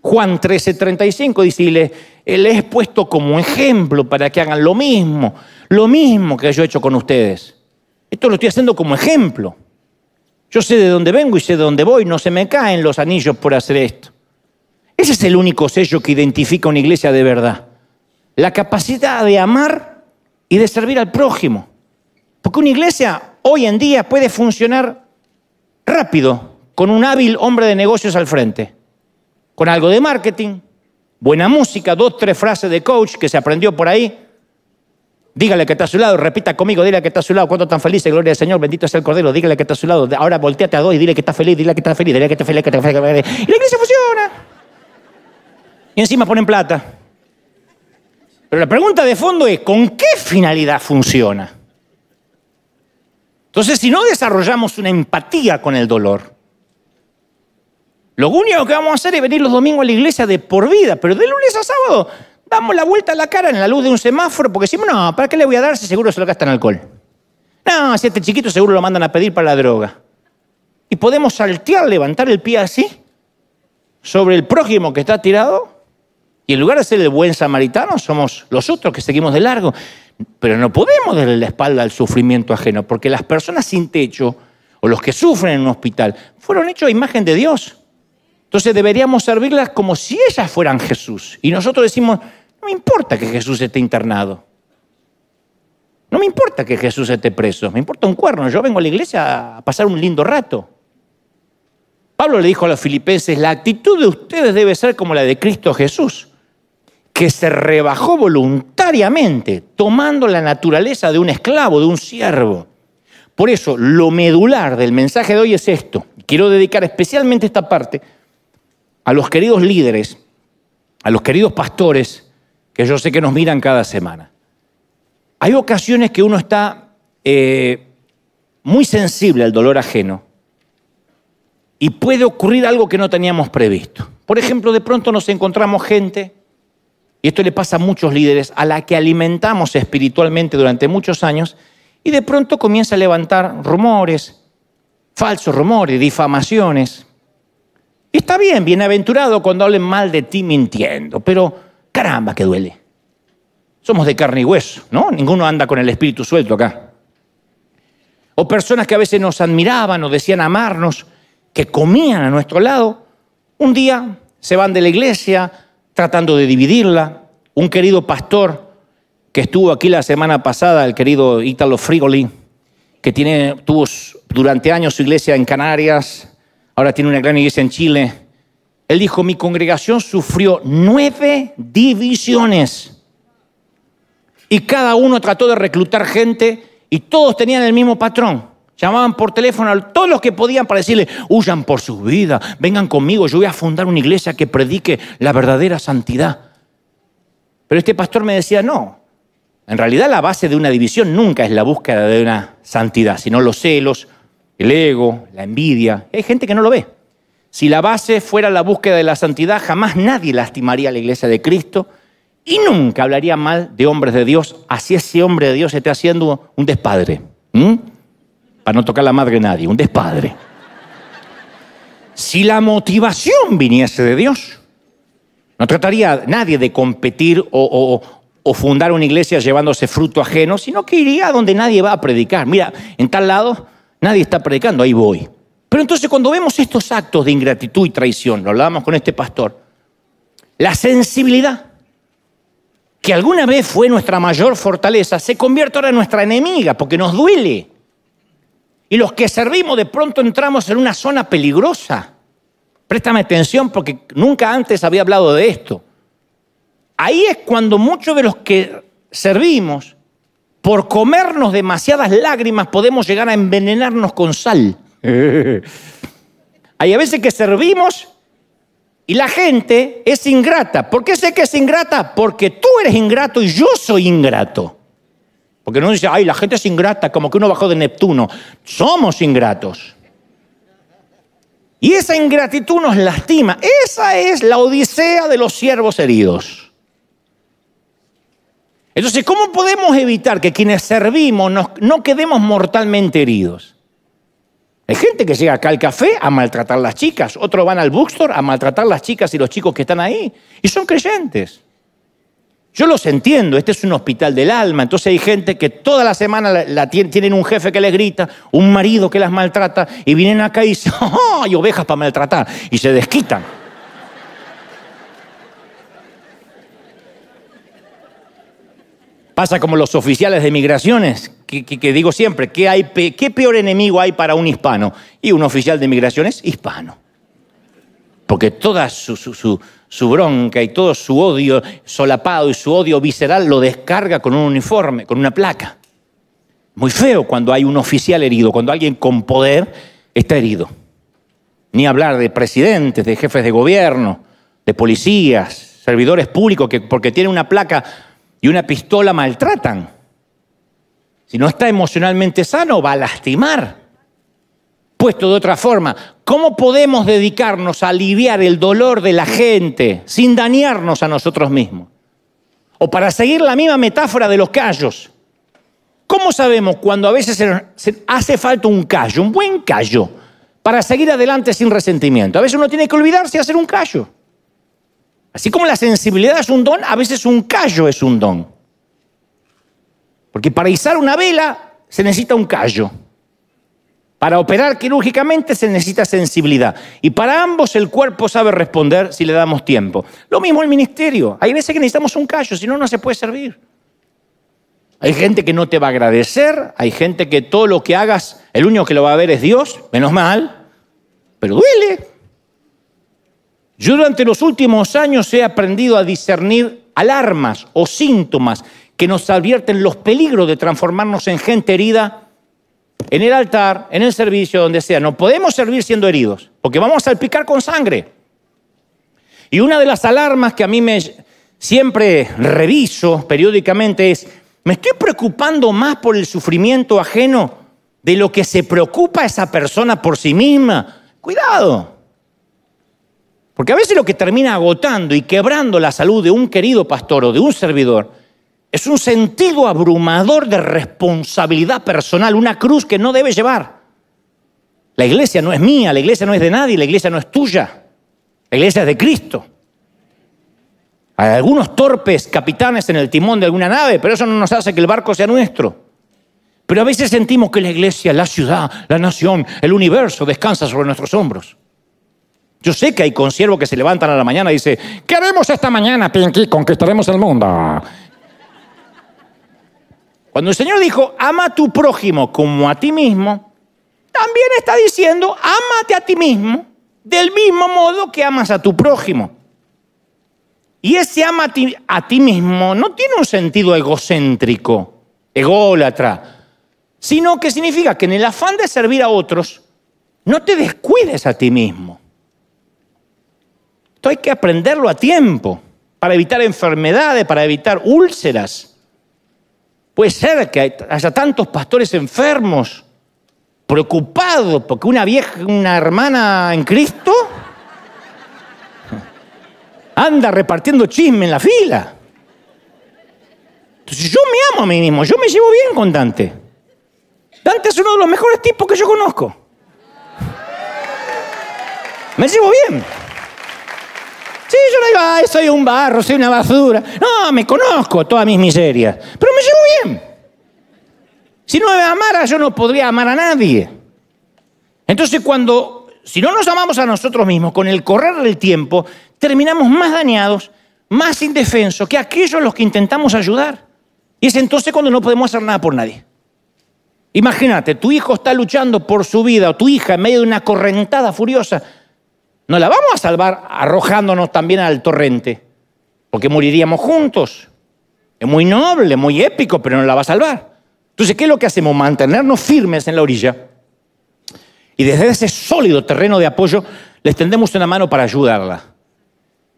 Juan 13:35 dice, él es puesto como ejemplo para que hagan lo mismo, lo mismo que yo he hecho con ustedes. Esto lo estoy haciendo como ejemplo. Yo sé de dónde vengo y sé de dónde voy, no se me caen los anillos por hacer esto. Ese es el único sello que identifica una iglesia de verdad. La capacidad de amar y de servir al prójimo. Porque una iglesia hoy en día puede funcionar rápido con un hábil hombre de negocios al frente, con algo de marketing, buena música, dos, tres frases de coach que se aprendió por ahí. Dígale que está a su lado, repita conmigo, dile que está a su lado, cuánto tan feliz, gloria al Señor, bendito sea el Cordero, dígale que está a su lado, ahora volteate a dos y dile que está feliz, dile que está feliz, dile que está feliz, que está feliz. Y la iglesia funciona. Y encima ponen plata. Pero la pregunta de fondo es, ¿con qué finalidad funciona? Entonces, si no desarrollamos una empatía con el dolor, lo único que vamos a hacer es venir los domingos a la iglesia de por vida, pero de lunes a sábado damos la vuelta a la cara en la luz de un semáforo porque decimos, no, ¿para qué le voy a dar si seguro se lo gastan alcohol? No, si este chiquito seguro lo mandan a pedir para la droga. Y podemos saltear, levantar el pie así, sobre el prójimo que está tirado, y en lugar de ser el buen samaritano, somos los otros que seguimos de largo. Pero no podemos darle la espalda al sufrimiento ajeno, porque las personas sin techo o los que sufren en un hospital fueron hechos a imagen de Dios. Entonces deberíamos servirlas como si ellas fueran Jesús. Y nosotros decimos, no me importa que Jesús esté internado. No me importa que Jesús esté preso, me importa un cuerno. Yo vengo a la iglesia a pasar un lindo rato. Pablo le dijo a los filipenses, la actitud de ustedes debe ser como la de Cristo Jesús que se rebajó voluntariamente, tomando la naturaleza de un esclavo, de un siervo. Por eso, lo medular del mensaje de hoy es esto. Quiero dedicar especialmente esta parte a los queridos líderes, a los queridos pastores, que yo sé que nos miran cada semana. Hay ocasiones que uno está eh, muy sensible al dolor ajeno y puede ocurrir algo que no teníamos previsto. Por ejemplo, de pronto nos encontramos gente y esto le pasa a muchos líderes, a la que alimentamos espiritualmente durante muchos años, y de pronto comienza a levantar rumores, falsos rumores, difamaciones. Y está bien, bienaventurado cuando hablen mal de ti mintiendo, pero caramba que duele. Somos de carne y hueso, ¿no? Ninguno anda con el espíritu suelto acá. O personas que a veces nos admiraban, o decían amarnos, que comían a nuestro lado, un día se van de la iglesia, tratando de dividirla. Un querido pastor que estuvo aquí la semana pasada, el querido Ítalo Frigoli, que tiene, tuvo durante años su iglesia en Canarias, ahora tiene una gran iglesia en Chile. Él dijo, mi congregación sufrió nueve divisiones y cada uno trató de reclutar gente y todos tenían el mismo patrón. Llamaban por teléfono a todos los que podían para decirle, huyan por sus vidas, vengan conmigo, yo voy a fundar una iglesia que predique la verdadera santidad. Pero este pastor me decía, no, en realidad la base de una división nunca es la búsqueda de una santidad, sino los celos, el ego, la envidia. Hay gente que no lo ve. Si la base fuera la búsqueda de la santidad, jamás nadie lastimaría a la iglesia de Cristo y nunca hablaría mal de hombres de Dios, así ese hombre de Dios esté haciendo un despadre para no tocar la madre de nadie, un despadre. Si la motivación viniese de Dios, no trataría nadie de competir o, fundar una iglesia llevándose fruto ajeno, sino que iría donde nadie va a predicar. Mira, en tal lado nadie está predicando, ahí voy. Pero entonces cuando vemos estos actos de ingratitud y traición, lo hablábamos con este pastor, la sensibilidad, que alguna vez fue nuestra mayor fortaleza, se convierte ahora en nuestra enemiga, porque nos duele. Y los que servimos de pronto entramos en una zona peligrosa. Préstame atención porque nunca antes había hablado de esto. Ahí es cuando muchos de los que servimos, por comernos demasiadas lágrimas, podemos llegar a envenenarnos con sal. <laughs> Hay a veces que servimos y la gente es ingrata. ¿Por qué sé que es ingrata? Porque tú eres ingrato y yo soy ingrato. Porque no dice, ay, la gente es ingrata, como que uno bajó de Neptuno. Somos ingratos. Y esa ingratitud nos lastima. Esa es la odisea de los siervos heridos. Entonces, ¿cómo podemos evitar que quienes servimos no quedemos mortalmente heridos? Hay gente que llega acá al café a maltratar a las chicas, otros van al bookstore a maltratar las chicas y los chicos que están ahí, y son creyentes. Yo los entiendo, este es un hospital del alma, entonces hay gente que toda la semana tienen un jefe que les grita, un marido que las maltrata, y vienen acá y dicen, oh, <laughs> hay ovejas para maltratar, y se desquitan. Pasa como los oficiales de migraciones, que, digo siempre, ¿qué, peor enemigo hay para un hispano? Y un oficial de migraciones, hispano. Porque toda su su bronca y todo su odio solapado y su odio visceral lo descarga con un uniforme, con una placa. Muy feo cuando hay un oficial herido, cuando alguien con poder está herido. Ni hablar de presidentes, de jefes de gobierno, de policías, servidores públicos que porque tienen una placa y una pistola maltratan. Si no está emocionalmente sano, va a lastimar. Puesto de otra forma, ¿cómo podemos dedicarnos a aliviar el dolor de la gente sin dañarnos a nosotros mismos? O para seguir la misma metáfora de los callos. ¿Cómo sabemos cuando a veces se hace falta un callo, un buen callo, para seguir adelante sin resentimiento? A veces uno tiene que olvidarse de hacer un callo. Así como la sensibilidad es un don, a veces un callo es un don. Porque para izar una vela se necesita un callo. Para operar quirúrgicamente se necesita sensibilidad. Y para ambos el cuerpo sabe responder si le damos tiempo. Lo mismo el ministerio. Hay veces que necesitamos un callo, si no, no se puede servir. Hay gente que no te va a agradecer, hay gente que todo lo que hagas, el único que lo va a ver es Dios, menos mal, pero duele. Yo durante los últimos años he aprendido a discernir alarmas o síntomas que nos advierten los peligros de transformarnos en gente herida en el altar, en el servicio, donde sea. No podemos servir siendo heridos, porque vamos a salpicar con sangre. Y una de las alarmas que a mí me siempre reviso periódicamente es, ¿me estoy preocupando más por el sufrimiento ajeno de lo que se preocupa esa persona por sí misma? Cuidado. Porque a veces lo que termina agotando y quebrando la salud de un querido pastor o de un servidor es un sentido abrumador de responsabilidad personal, una cruz que no debes llevar. La iglesia no es mía, la iglesia no es de nadie, la iglesia no es tuya, la iglesia es de Cristo. Hay algunos torpes capitanes en el timón de alguna nave, pero eso no nos hace que el barco sea nuestro. Pero a veces sentimos que la iglesia, la ciudad, la nación, el universo descansa sobre nuestros hombros. Yo sé que hay consiervos que se levantan a la mañana y dicen, ¿qué haremos esta mañana, Pinky? Conquistaremos el mundo. Cuando el Señor dijo, ama a tu prójimo como a ti mismo, también está diciendo, ámate a ti mismo del mismo modo que amas a tu prójimo. Y ese ama a ti, mismo no tiene un sentido egocéntrico, ególatra, sino que significa que en el afán de servir a otros, no te descuides a ti mismo. Esto hay que aprenderlo a tiempo, para evitar enfermedades, para evitar úlceras. Puede ser que haya tantos pastores enfermos, preocupados porque una vieja, una hermana en Cristo anda repartiendo chisme en la fila. Entonces yo me amo a mí mismo, yo me llevo bien con Dante. Dante es uno de los mejores tipos que yo conozco. Me llevo bien. Sí, yo no digo, soy un barro, soy una basura. No, me conozco todas mis miserias, pero me llevo bien. Si no me amara, yo no podría amar a nadie. Entonces, cuando, si no nos amamos a nosotros mismos, con el correr del tiempo, terminamos más dañados, más indefensos que aquellos a los que intentamos ayudar. Y es entonces cuando no podemos hacer nada por nadie. Imagínate, tu hijo está luchando por su vida o tu hija en medio de una correntada furiosa no la vamos a salvar arrojándonos también al torrente, porque moriríamos juntos. Es muy noble, muy épico, pero no la va a salvar. Entonces, ¿qué es lo que hacemos? Mantenernos firmes en la orilla. Y desde ese sólido terreno de apoyo le tendemos una mano para ayudarla.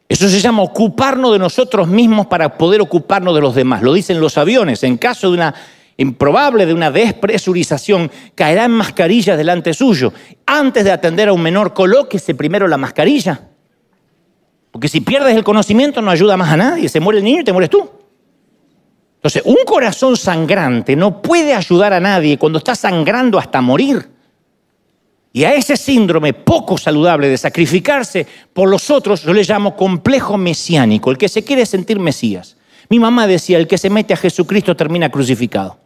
Eso se llama ocuparnos de nosotros mismos para poder ocuparnos de los demás. Lo dicen los aviones. En caso de una improbable de una despresurización, caerá en mascarillas delante suyo. Antes de atender a un menor, colóquese primero la mascarilla. Porque si pierdes el conocimiento no ayuda más a nadie. Se muere el niño y te mueres tú. Entonces, un corazón sangrante no puede ayudar a nadie cuando está sangrando hasta morir. Y a ese síndrome poco saludable de sacrificarse por los otros, yo le llamo complejo mesiánico, el que se quiere sentir Mesías. Mi mamá decía, el que se mete a Jesucristo termina crucificado.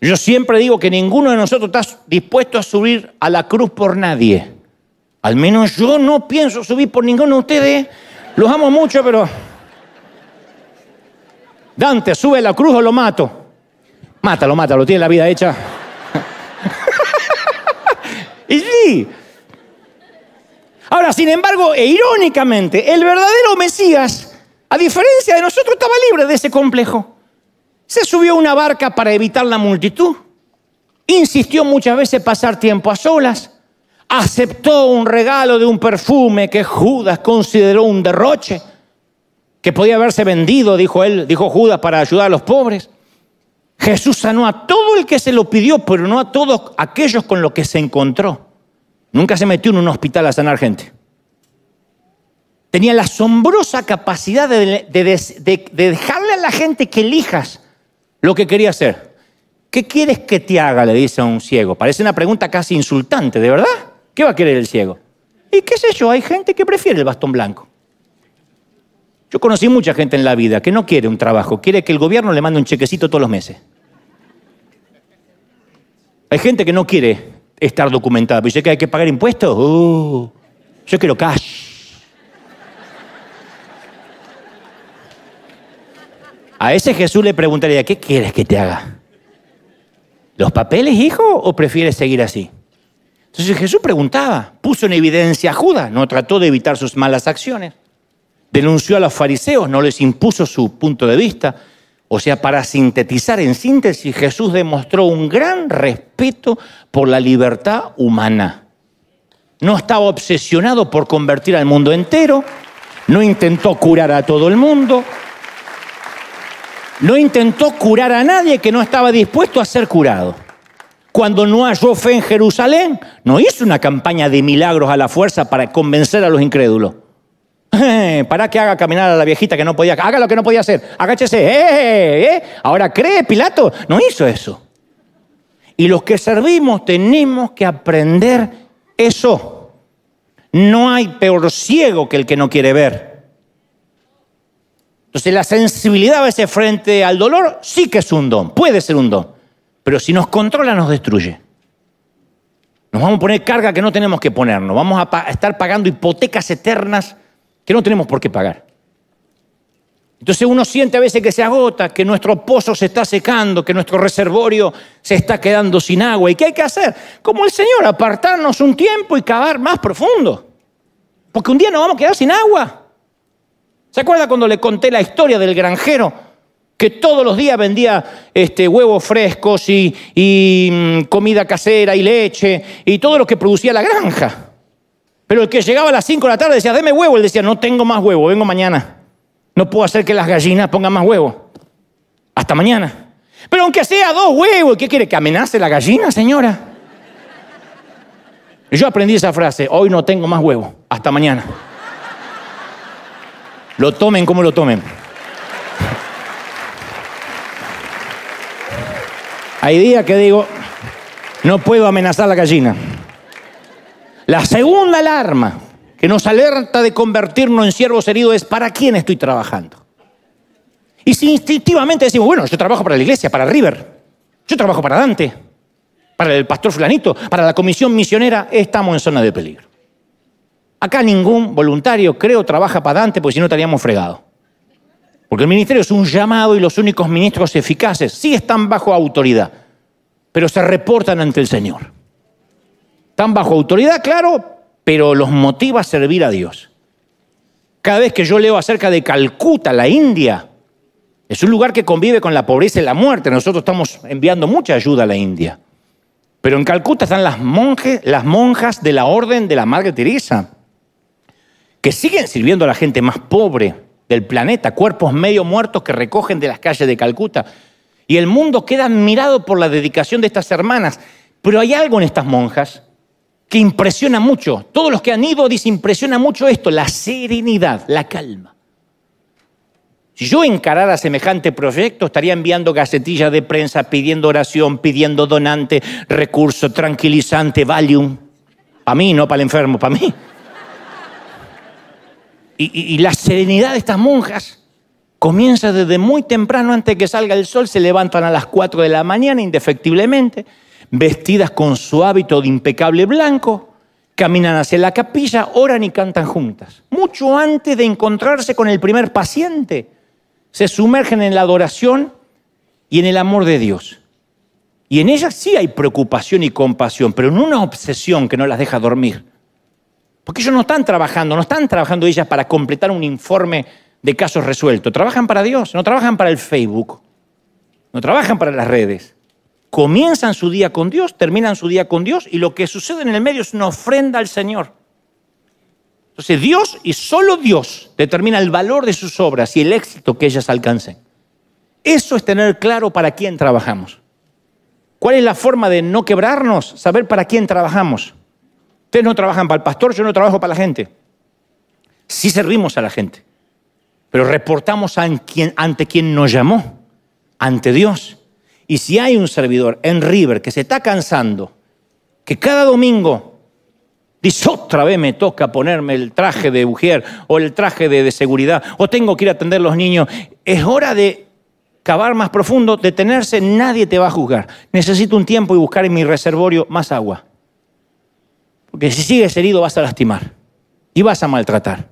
Yo siempre digo que ninguno de nosotros está dispuesto a subir a la cruz por nadie. Al menos yo no pienso subir por ninguno de ustedes. Los amo mucho, pero... Dante, sube a la cruz o lo mato. Mátalo, mátalo, tiene la vida hecha. <laughs> y sí. Ahora, sin embargo, e irónicamente, el verdadero Mesías, a diferencia de nosotros, estaba libre de ese complejo. Se subió a una barca para evitar la multitud. Insistió muchas veces pasar tiempo a solas. Aceptó un regalo de un perfume que Judas consideró un derroche, que podía haberse vendido, dijo él, dijo Judas, para ayudar a los pobres. Jesús sanó a todo el que se lo pidió, pero no a todos aquellos con los que se encontró. Nunca se metió en un hospital a sanar gente. Tenía la asombrosa capacidad de, dejarle a la gente que elijas lo que quería hacer. ¿Qué quieres que te haga? le dice a un ciego. Parece una pregunta casi insultante, ¿de verdad? ¿Qué va a querer el ciego? Y qué sé yo, hay gente que prefiere el bastón blanco. Yo conocí mucha gente en la vida que no quiere un trabajo, quiere que el gobierno le mande un chequecito todos los meses. Hay gente que no quiere estar documentada, pero dice que hay que pagar impuestos. Uh, yo quiero cash. A ese Jesús le preguntaría, ¿qué quieres que te haga? ¿Los papeles, hijo, o prefieres seguir así? Entonces Jesús preguntaba, puso en evidencia a Judas, no trató de evitar sus malas acciones, denunció a los fariseos, no les impuso su punto de vista. O sea, para sintetizar en síntesis, Jesús demostró un gran respeto por la libertad humana. No estaba obsesionado por convertir al mundo entero, no intentó curar a todo el mundo, no intentó curar a nadie que no estaba dispuesto a ser curado. Cuando no halló fe en Jerusalén, no hizo una campaña de milagros a la fuerza para convencer a los incrédulos. <laughs> Eh, para que haga caminar a la viejita que no podía, haga lo que no podía hacer, agáchese, eh, eh, ahora cree Pilato, no hizo eso. Y los que servimos tenemos que aprender eso. No hay peor ciego que el que no quiere ver. Entonces la sensibilidad a veces frente al dolor sí que es un don, puede ser un don, pero si nos controla nos destruye. Nos vamos a poner carga que no tenemos que ponernos, vamos a, estar pagando hipotecas eternas que no tenemos por qué pagar. Entonces uno siente a veces que se agota, que nuestro pozo se está secando, que nuestro reservorio se está quedando sin agua. ¿Y qué hay que hacer? Como el Señor, apartarnos un tiempo y cavar más profundo. Porque un día nos vamos a quedar sin agua. ¿Se acuerda cuando le conté la historia del granjero? Que todos los días vendía este, huevos frescos y, mm, comida casera y leche y todo lo que producía la granja. Pero el que llegaba a las 5 de la tarde decía, deme huevo. Él decía, no tengo más huevo, vengo mañana. No puedo hacer que las gallinas pongan más huevo. Hasta mañana. Pero aunque sea dos huevos, ¿qué quiere? ¿Que amenace la gallina, señora? Yo aprendí esa frase, hoy no tengo más huevo, hasta mañana. Lo tomen como lo tomen. Hay días que digo, no puedo amenazar la gallina. La segunda alarma que nos alerta de convertirnos en siervos heridos es para quién estoy trabajando. Y si instintivamente decimos, bueno, yo trabajo para la iglesia, para River, yo trabajo para Dante, para el pastor fulanito, para la comisión misionera, estamos en zona de peligro. Acá ningún voluntario, creo, trabaja para Dante, porque si no estaríamos fregados. Porque el ministerio es un llamado y los únicos ministros eficaces sí están bajo autoridad, pero se reportan ante el Señor. Están bajo autoridad, claro, pero los motiva a servir a Dios. Cada vez que yo leo acerca de Calcuta, la India, es un lugar que convive con la pobreza y la muerte. Nosotros estamos enviando mucha ayuda a la India. Pero en Calcuta están las, monjes, las monjas de la orden de la Madre Teresa que siguen sirviendo a la gente más pobre del planeta, cuerpos medio muertos que recogen de las calles de Calcuta. Y el mundo queda admirado por la dedicación de estas hermanas. Pero hay algo en estas monjas que impresiona mucho. Todos los que han ido dicen, impresiona mucho esto, la serenidad, la calma. Si yo encarara semejante proyecto, estaría enviando gacetillas de prensa pidiendo oración, pidiendo donante, recurso, tranquilizante, valium. A mí, no para el enfermo, para mí y, la serenidad de estas monjas comienza desde muy temprano, antes que salga el sol, se levantan a las 4 de la mañana indefectiblemente, vestidas con su hábito de impecable blanco, caminan hacia la capilla, oran y cantan juntas. Mucho antes de encontrarse con el primer paciente, se sumergen en la adoración y en el amor de Dios. Y en ellas sí hay preocupación y compasión, pero en una obsesión que no las deja dormir. Porque ellos no están trabajando, no están trabajando ellas para completar un informe de casos resueltos. Trabajan para Dios, no trabajan para el Facebook, no trabajan para las redes. Comienzan su día con Dios, terminan su día con Dios y lo que sucede en el medio es una ofrenda al Señor. Entonces Dios y solo Dios determina el valor de sus obras y el éxito que ellas alcancen. Eso es tener claro para quién trabajamos. ¿Cuál es la forma de no quebrarnos? Saber para quién trabajamos. Ustedes no trabajan para el pastor, yo no trabajo para la gente. Sí servimos a la gente, pero reportamos ante quien nos llamó, ante Dios. Y si hay un servidor en River que se está cansando, que cada domingo dice otra vez me toca ponerme el traje de bujier o el traje de, de seguridad o tengo que ir a atender a los niños, es hora de cavar más profundo, detenerse, nadie te va a juzgar. Necesito un tiempo y buscar en mi reservorio más agua. Porque si sigues herido vas a lastimar y vas a maltratar.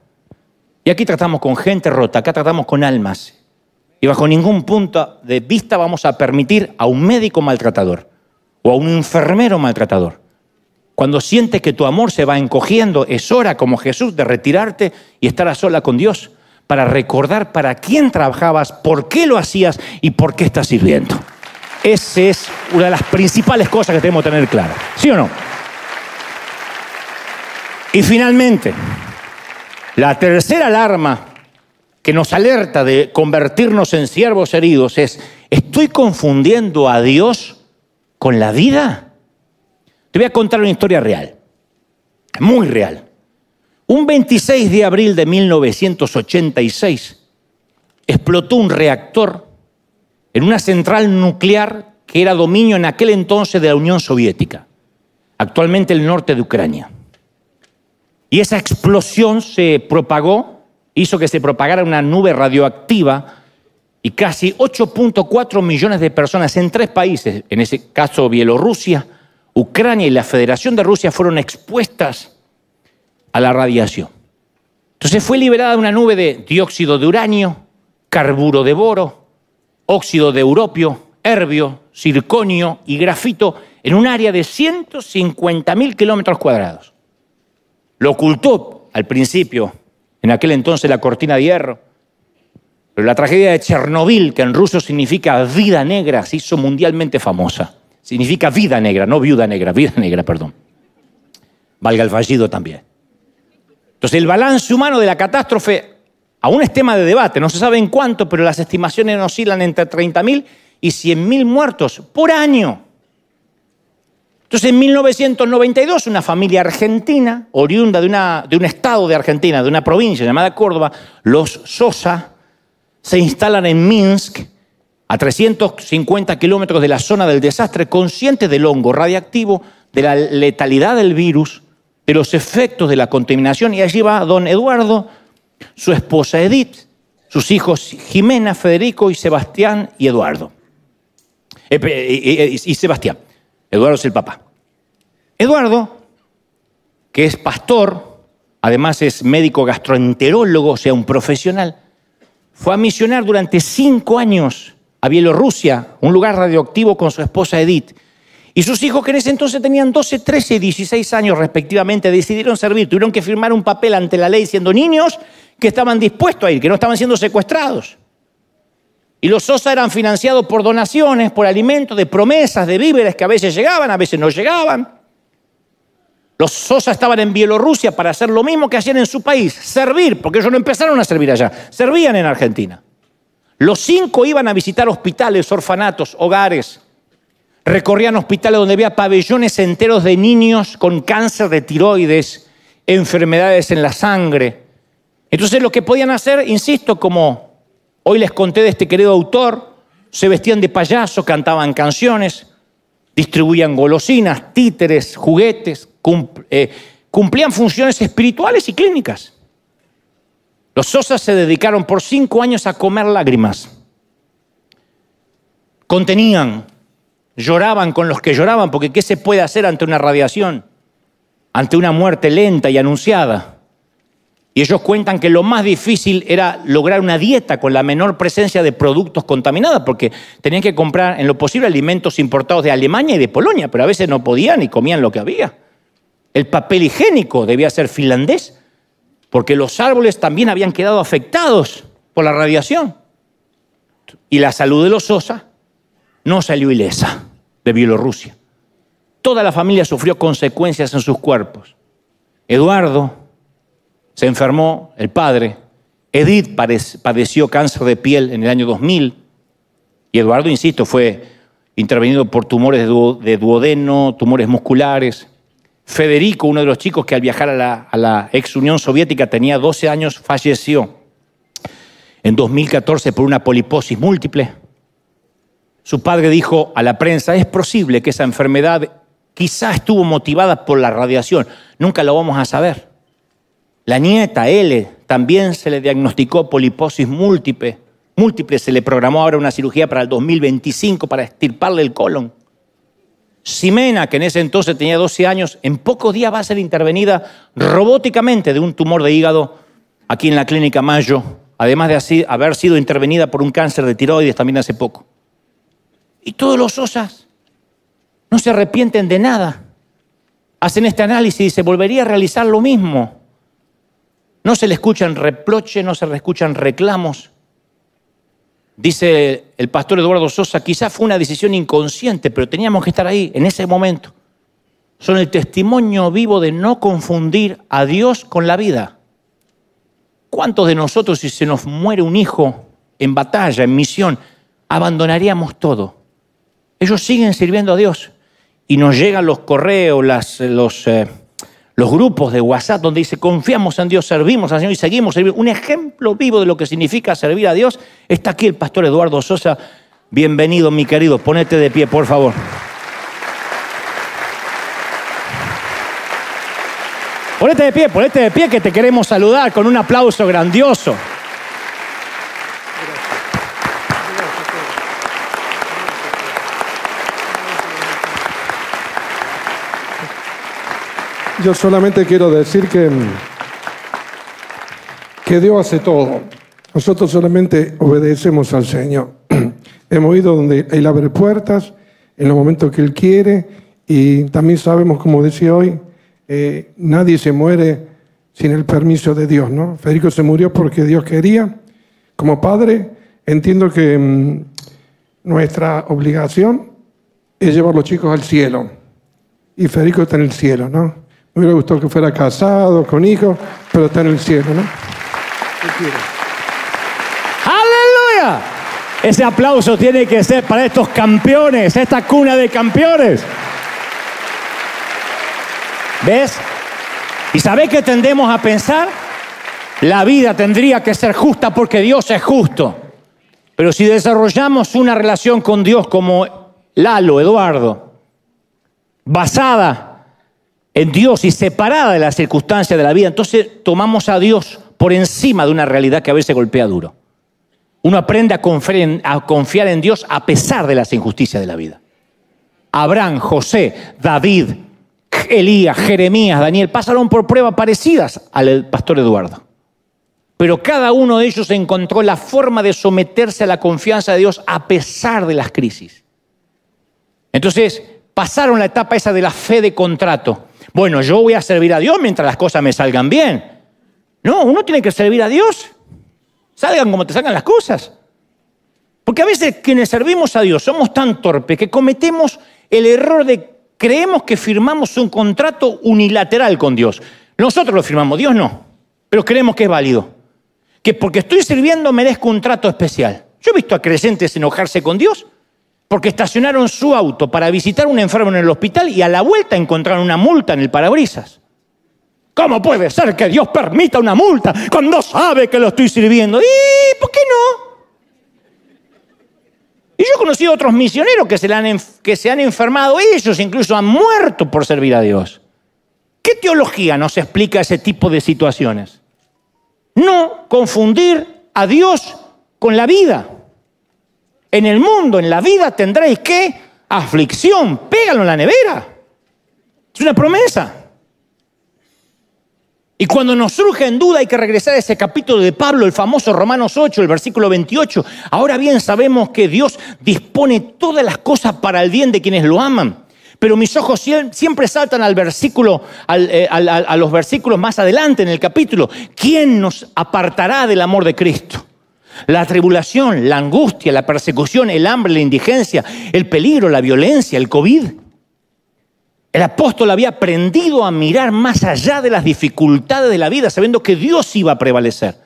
Y aquí tratamos con gente rota, acá tratamos con almas. Y bajo ningún punto de vista vamos a permitir a un médico maltratador o a un enfermero maltratador. Cuando sientes que tu amor se va encogiendo, es hora como Jesús de retirarte y estar a sola con Dios para recordar para quién trabajabas, por qué lo hacías y por qué estás sirviendo. Esa es una de las principales cosas que tenemos que tener claras ¿Sí o no? Y finalmente, la tercera alarma que nos alerta de convertirnos en siervos heridos es, ¿estoy confundiendo a Dios con la vida? Te voy a contar una historia real, muy real. Un 26 de abril de 1986 explotó un reactor en una central nuclear que era dominio en aquel entonces de la Unión Soviética, actualmente el norte de Ucrania. Y esa explosión se propagó, hizo que se propagara una nube radioactiva y casi 8.4 millones de personas en tres países, en ese caso Bielorrusia, Ucrania y la Federación de Rusia fueron expuestas a la radiación. Entonces fue liberada una nube de dióxido de uranio, carburo de boro, óxido de europio, herbio, circonio y grafito en un área de 150.000 kilómetros cuadrados. Lo ocultó al principio, en aquel entonces la cortina de hierro. Pero la tragedia de Chernobyl, que en ruso significa vida negra, se hizo mundialmente famosa. Significa vida negra, no viuda negra, vida <laughs> negra, perdón. Valga el fallido también. Entonces, el balance humano de la catástrofe aún es tema de debate, no se sabe en cuánto, pero las estimaciones oscilan entre 30.000 y 100.000 muertos por año. Entonces, en 1992, una familia argentina, oriunda de, un estado de Argentina, de una provincia llamada Córdoba, los Sosa, se instalan en Minsk, a 350 kilómetros de la zona del desastre, conscientes del hongo radiactivo, de la letalidad del virus, de los efectos de la contaminación. Y allí va don Eduardo, su esposa Edith, sus hijos Jimena, Federico y Sebastián y Eduardo. Eh, y Sebastián. Eduardo es el papá. Eduardo, que es pastor, además es médico gastroenterólogo, o sea, un profesional, fue a misionar durante cinco años a Bielorrusia, un lugar radioactivo, con su esposa Edith. Y sus hijos, que en ese entonces tenían 12, 13 y 16 años respectivamente, decidieron servir, tuvieron que firmar un papel ante la ley siendo niños que estaban dispuestos a ir, que no estaban siendo secuestrados. Y los Sosa eran financiados por donaciones, por alimentos, de promesas, de víveres que a veces llegaban, a veces no llegaban. Los Sosa estaban en Bielorrusia para hacer lo mismo que hacían en su país, servir, porque ellos no empezaron a servir allá, servían en Argentina. Los cinco iban a visitar hospitales, orfanatos, hogares. Recorrían hospitales donde había pabellones enteros de niños con cáncer de tiroides, enfermedades en la sangre. Entonces lo que podían hacer, insisto, como Hoy les conté de este querido autor. Se vestían de payaso, cantaban canciones, distribuían golosinas, títeres, juguetes, eh, cumplían funciones espirituales y clínicas. Los Sosas se dedicaron por cinco años a comer lágrimas. Contenían, lloraban con los que lloraban, porque ¿qué se puede hacer ante una radiación? Ante una muerte lenta y anunciada. Y ellos cuentan que lo más difícil era lograr una dieta con la menor presencia de productos contaminados, porque tenían que comprar en lo posible alimentos importados de Alemania y de Polonia, pero a veces no podían y comían lo que había. El papel higiénico debía ser finlandés, porque los árboles también habían quedado afectados por la radiación. Y la salud de los Sosa no salió ilesa de Bielorrusia. Toda la familia sufrió consecuencias en sus cuerpos. Eduardo, se enfermó el padre. Edith padeció cáncer de piel en el año 2000 y Eduardo, insisto, fue intervenido por tumores de duodeno, tumores musculares. Federico, uno de los chicos que al viajar a la, ex Unión Soviética tenía 12 años, falleció en 2014 por una poliposis múltiple. Su padre dijo a la prensa, es posible que esa enfermedad quizás estuvo motivada por la radiación, nunca lo vamos a saber. La nieta L también se le diagnosticó poliposis múltiple. Múltiple se le programó ahora una cirugía para el 2025 para extirparle el colon. Ximena, que en ese entonces tenía 12 años, en pocos días va a ser intervenida robóticamente de un tumor de hígado aquí en la clínica Mayo, además de haber sido intervenida por un cáncer de tiroides también hace poco. Y todos los osas no se arrepienten de nada. Hacen este análisis y se volvería a realizar lo mismo. No se le escuchan reproches, no se le escuchan reclamos. Dice el pastor Eduardo Sosa, quizás fue una decisión inconsciente, pero teníamos que estar ahí en ese momento. Son el testimonio vivo de no confundir a Dios con la vida. ¿Cuántos de nosotros si se nos muere un hijo en batalla, en misión, abandonaríamos todo? Ellos siguen sirviendo a Dios y nos llegan los correos, las, los... Eh, los grupos de WhatsApp donde dice confiamos en Dios, servimos al Señor y seguimos sirviendo. Un ejemplo vivo de lo que significa servir a Dios está aquí el pastor Eduardo Sosa. Bienvenido, mi querido. Ponete de pie, por favor. Ponete de pie, ponete de pie que te queremos saludar con un aplauso grandioso. Yo solamente quiero decir que, mm, que Dios hace todo. Nosotros solamente obedecemos al Señor. <clears throat> Hemos ido donde Él abre puertas, en los momentos que Él quiere, y también sabemos, como decía hoy, eh, nadie se muere sin el permiso de Dios, ¿no? Federico se murió porque Dios quería. Como padre, entiendo que mm, nuestra obligación es llevar los chicos al cielo. Y Federico está en el cielo, ¿no? Me hubiera gustado que fuera casado, con hijos, pero está en el cielo, ¿no? ¡Aleluya! Ese aplauso tiene que ser para estos campeones, esta cuna de campeones. ¿Ves? ¿Y sabés que tendemos a pensar? La vida tendría que ser justa porque Dios es justo. Pero si desarrollamos una relación con Dios como Lalo, Eduardo, basada en Dios y separada de las circunstancias de la vida, entonces tomamos a Dios por encima de una realidad que a veces golpea duro. Uno aprende a confiar, en, Dios a pesar de las injusticias de la vida. Abraham, José, David, Elías, Jeremías, Daniel pasaron por pruebas parecidas al pastor Eduardo. Pero cada uno de ellos encontró la forma de someterse a la confianza de Dios a pesar de las crisis. Entonces, pasaron la etapa esa de la fe de contrato, bueno, yo voy a servir a Dios mientras las cosas me salgan bien. No, uno tiene que servir a Dios. Salgan como te salgan las cosas. Porque a veces quienes servimos a Dios somos tan torpes que cometemos el error de creemos que firmamos un contrato unilateral con Dios. Nosotros lo firmamos, Dios no. Pero creemos que es válido. Que porque estoy sirviendo merezco un trato especial. Yo he visto a creyentes enojarse con Dios porque estacionaron su auto para visitar a un enfermo en el hospital y a la vuelta encontraron una multa en el parabrisas. ¿Cómo puede ser que Dios permita una multa cuando sabe que lo estoy sirviendo? ¿Y por qué no? Y yo he conocido a otros misioneros que se, han, que se han enfermado, ellos incluso han muerto por servir a Dios. ¿Qué teología nos explica ese tipo de situaciones? No confundir a Dios con la vida. En el mundo, en la vida tendréis que aflicción. Pégalo en la nevera. Es una promesa. Y cuando nos surge en duda hay que regresar a ese capítulo de Pablo, el famoso Romanos 8, el versículo 28. Ahora bien sabemos que Dios dispone todas las cosas para el bien de quienes lo aman. Pero mis ojos siempre saltan al versículo, eh, a los versículos más adelante en el capítulo. ¿Quién nos apartará del amor de Cristo? La tribulación, la angustia, la persecución, el hambre, la indigencia, el peligro, la violencia, el COVID. El apóstol había aprendido a mirar más allá de las dificultades de la vida, sabiendo que Dios iba a prevalecer.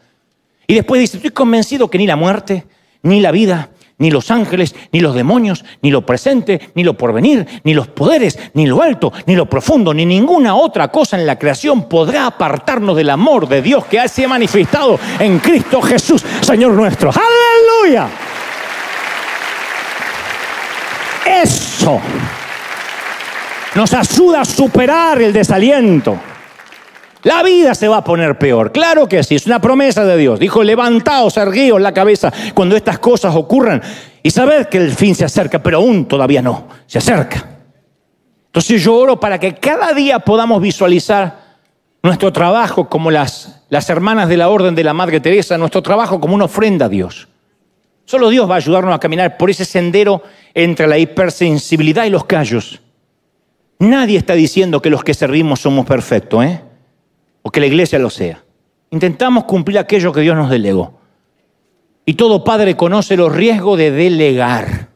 Y después dice, estoy convencido que ni la muerte, ni la vida, ni los ángeles, ni los demonios, ni lo presente, ni lo porvenir, ni los poderes, ni lo alto, ni lo profundo, ni ninguna otra cosa en la creación podrá apartarnos del amor de Dios que ha sido manifestado en Cristo Jesús, Señor nuestro. Aleluya. Eso nos ayuda a superar el desaliento. La vida se va a poner peor. Claro que sí, es una promesa de Dios. Dijo, levantaos, erguíos la cabeza cuando estas cosas ocurran y sabed que el fin se acerca, pero aún todavía no, se acerca. Entonces yo oro para que cada día podamos visualizar nuestro trabajo como las, las hermanas de la Orden de la Madre Teresa, nuestro trabajo como una ofrenda a Dios. Solo Dios va a ayudarnos a caminar por ese sendero entre la hipersensibilidad y los callos. Nadie está diciendo que los que servimos somos perfectos, ¿eh? o que la iglesia lo sea. Intentamos cumplir aquello que Dios nos delegó. Y todo padre conoce los riesgos de delegar.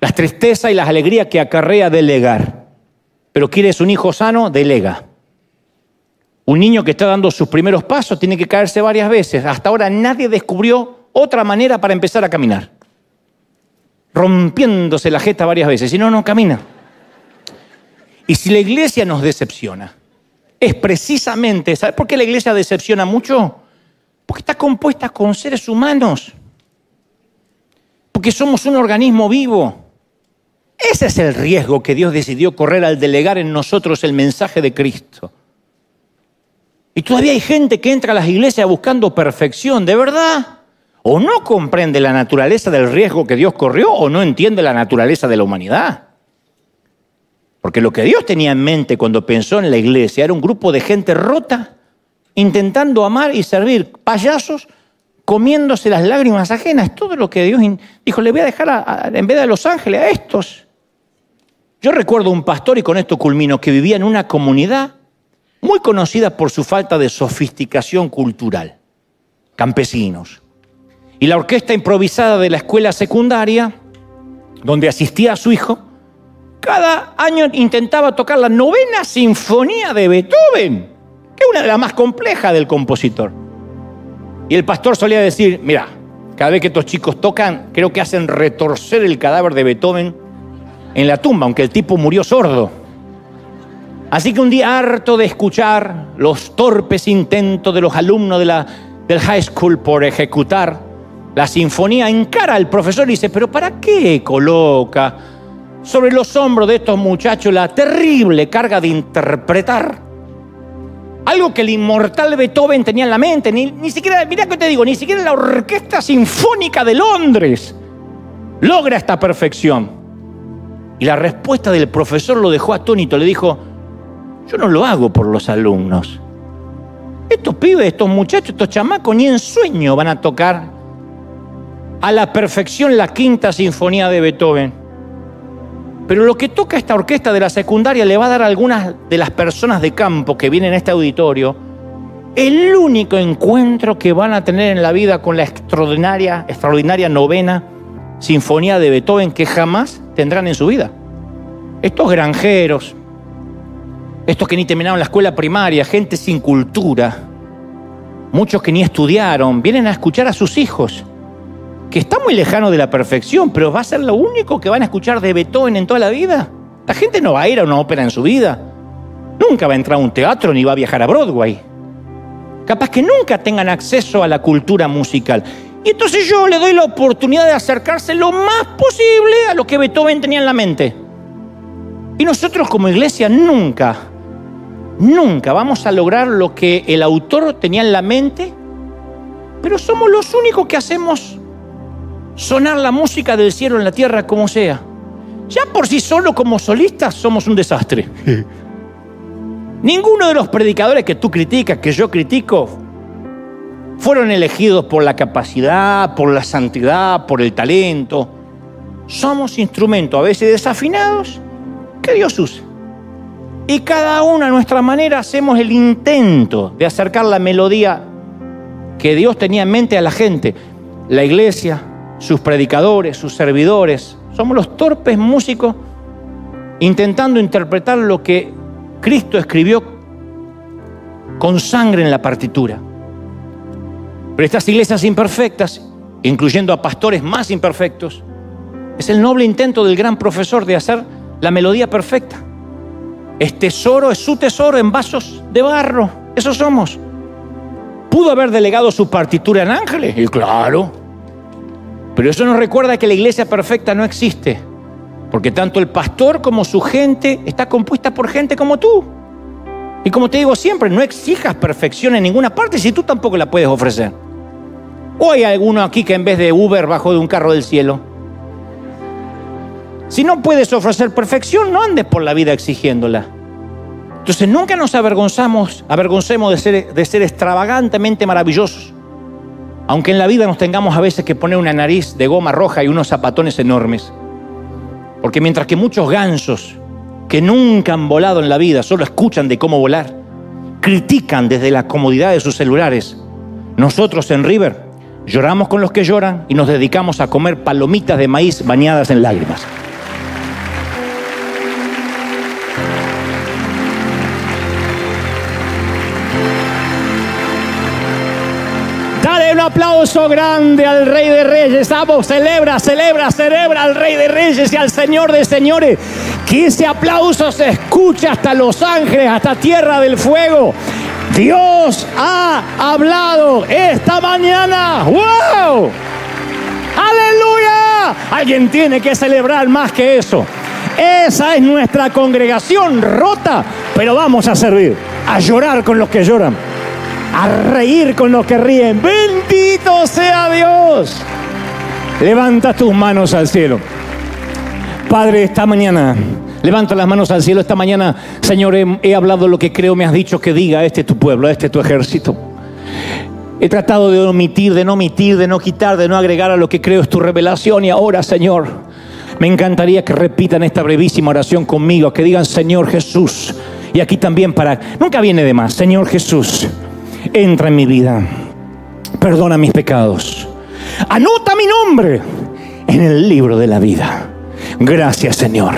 Las tristezas y las alegrías que acarrea delegar. Pero quieres un hijo sano, delega. Un niño que está dando sus primeros pasos tiene que caerse varias veces. Hasta ahora nadie descubrió otra manera para empezar a caminar. Rompiéndose la jeta varias veces. Si no, no camina. Y si la iglesia nos decepciona, es precisamente, ¿sabes por qué la iglesia decepciona mucho? Porque está compuesta con seres humanos, porque somos un organismo vivo. Ese es el riesgo que Dios decidió correr al delegar en nosotros el mensaje de Cristo. Y todavía hay gente que entra a las iglesias buscando perfección, de verdad. O no comprende la naturaleza del riesgo que Dios corrió o no entiende la naturaleza de la humanidad. Porque lo que Dios tenía en mente cuando pensó en la iglesia era un grupo de gente rota, intentando amar y servir, payasos comiéndose las lágrimas ajenas, todo lo que Dios dijo, le voy a dejar en vez de a los ángeles a estos. Yo recuerdo un pastor, y con esto culmino, que vivía en una comunidad muy conocida por su falta de sofisticación cultural, campesinos. Y la orquesta improvisada de la escuela secundaria, donde asistía a su hijo, cada año intentaba tocar la novena sinfonía de Beethoven, que es una de las más complejas del compositor. Y el pastor solía decir, mira, cada vez que estos chicos tocan, creo que hacen retorcer el cadáver de Beethoven en la tumba, aunque el tipo murió sordo. Así que un día harto de escuchar los torpes intentos de los alumnos de la, del high school por ejecutar la sinfonía, encara al profesor y dice, pero ¿para qué coloca? sobre los hombros de estos muchachos la terrible carga de interpretar. Algo que el inmortal Beethoven tenía en la mente, ni, ni siquiera, mirá que te digo, ni siquiera la Orquesta Sinfónica de Londres logra esta perfección. Y la respuesta del profesor lo dejó atónito, le dijo, yo no lo hago por los alumnos. Estos pibes, estos muchachos, estos chamacos ni en sueño van a tocar a la perfección la quinta sinfonía de Beethoven. Pero lo que toca esta orquesta de la secundaria le va a dar a algunas de las personas de campo que vienen a este auditorio el único encuentro que van a tener en la vida con la extraordinaria, extraordinaria novena sinfonía de Beethoven que jamás tendrán en su vida. Estos granjeros, estos que ni terminaron la escuela primaria, gente sin cultura, muchos que ni estudiaron, vienen a escuchar a sus hijos que está muy lejano de la perfección, pero va a ser lo único que van a escuchar de Beethoven en toda la vida. La gente no va a ir a una ópera en su vida. Nunca va a entrar a un teatro ni va a viajar a Broadway. Capaz que nunca tengan acceso a la cultura musical. Y entonces yo le doy la oportunidad de acercarse lo más posible a lo que Beethoven tenía en la mente. Y nosotros como iglesia nunca, nunca vamos a lograr lo que el autor tenía en la mente, pero somos los únicos que hacemos sonar la música del cielo en la tierra como sea. Ya por sí solo como solistas somos un desastre. Ninguno de los predicadores que tú criticas, que yo critico, fueron elegidos por la capacidad, por la santidad, por el talento. Somos instrumentos a veces desafinados que Dios usa. Y cada uno a nuestra manera hacemos el intento de acercar la melodía que Dios tenía en mente a la gente, la iglesia, sus predicadores, sus servidores. Somos los torpes músicos intentando interpretar lo que Cristo escribió con sangre en la partitura. Pero estas iglesias imperfectas, incluyendo a pastores más imperfectos, es el noble intento del gran profesor de hacer la melodía perfecta. Es tesoro, es su tesoro en vasos de barro. Esos somos. Pudo haber delegado su partitura en ángeles. Y claro, pero eso nos recuerda que la iglesia perfecta no existe, porque tanto el pastor como su gente está compuesta por gente como tú. Y como te digo siempre, no exijas perfección en ninguna parte si tú tampoco la puedes ofrecer. ¿O hay alguno aquí que en vez de Uber bajó de un carro del cielo? Si no puedes ofrecer perfección, no andes por la vida exigiéndola. Entonces nunca nos avergonzamos, avergoncemos de ser, de ser extravagantemente maravillosos. Aunque en la vida nos tengamos a veces que poner una nariz de goma roja y unos zapatones enormes. Porque mientras que muchos gansos que nunca han volado en la vida, solo escuchan de cómo volar, critican desde la comodidad de sus celulares, nosotros en River lloramos con los que lloran y nos dedicamos a comer palomitas de maíz bañadas en lágrimas. aplauso grande al Rey de Reyes. Vamos, celebra, celebra, celebra al Rey de Reyes y al Señor de Señores. Que ese aplauso se escucha hasta Los Ángeles, hasta Tierra del Fuego. Dios ha hablado esta mañana. ¡Wow! ¡Aleluya! Alguien tiene que celebrar más que eso. Esa es nuestra congregación rota, pero vamos a servir, a llorar con los que lloran a reír con los que ríen. Bendito sea Dios. Levanta tus manos al cielo. Padre, esta mañana, levanta las manos al cielo. Esta mañana, Señor, he, hablado lo que creo me has dicho que diga. Este es tu pueblo, este es tu ejército. He tratado de omitir, de no omitir, de no quitar, de no agregar a lo que creo es tu revelación. Y ahora, Señor, me encantaría que repitan esta brevísima oración conmigo, que digan, Señor Jesús. Y aquí también para... Nunca viene de más, Señor Jesús entra en mi vida. Perdona mis pecados. Anota mi nombre en el libro de la vida. Gracias, Señor.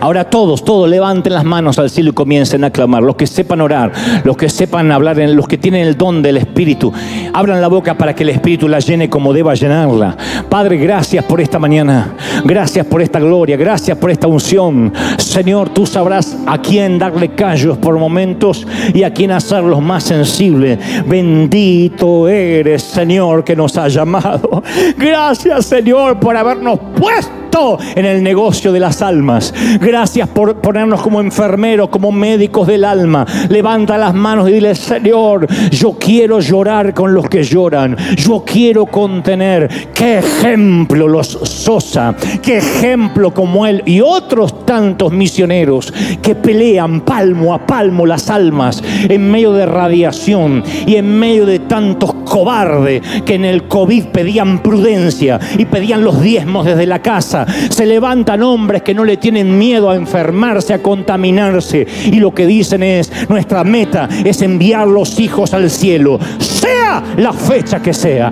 Ahora todos, todos levanten las manos al cielo y comiencen a clamar. Los que sepan orar, los que sepan hablar, los que tienen el don del Espíritu, abran la boca para que el Espíritu la llene como deba llenarla. Padre, gracias por esta mañana. Gracias por esta gloria. Gracias por esta unción. Señor, tú sabrás a quién darle callos por momentos y a quién hacerlos más sensibles. Bendito eres, Señor, que nos ha llamado. Gracias, Señor, por habernos puesto en el negocio de las almas. Gracias por ponernos como enfermeros, como médicos del alma. Levanta las manos y dile, Señor, yo quiero llorar con los que lloran. Yo quiero contener. Qué ejemplo los Sosa. Qué ejemplo como él y otros tantos misioneros que pelean palmo a palmo las almas en medio de radiación y en medio de tantos cobarde que en el COVID pedían prudencia y pedían los diezmos desde la casa. Se levantan hombres que no le tienen miedo a enfermarse, a contaminarse. Y lo que dicen es, nuestra meta es enviar los hijos al cielo, sea la fecha que sea.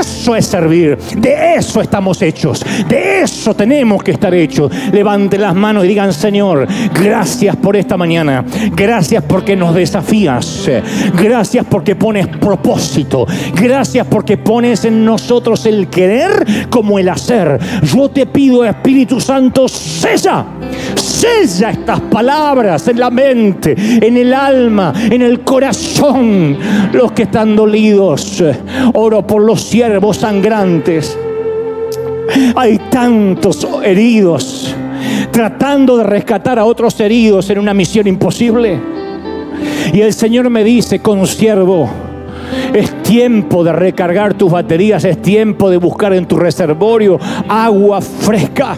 Eso es servir, de eso estamos hechos, de eso tenemos que estar hechos. Levanten las manos y digan, Señor, gracias por esta mañana, gracias porque nos desafías, gracias porque pones propósito, Gracias porque pones en nosotros el querer como el hacer. Yo te pido, Espíritu Santo, sella, sella estas palabras en la mente, en el alma, en el corazón. Los que están dolidos, oro por los siervos sangrantes. Hay tantos heridos tratando de rescatar a otros heridos en una misión imposible. Y el Señor me dice, con siervo es tiempo de recargar tus baterías, es tiempo de buscar en tu reservorio agua fresca.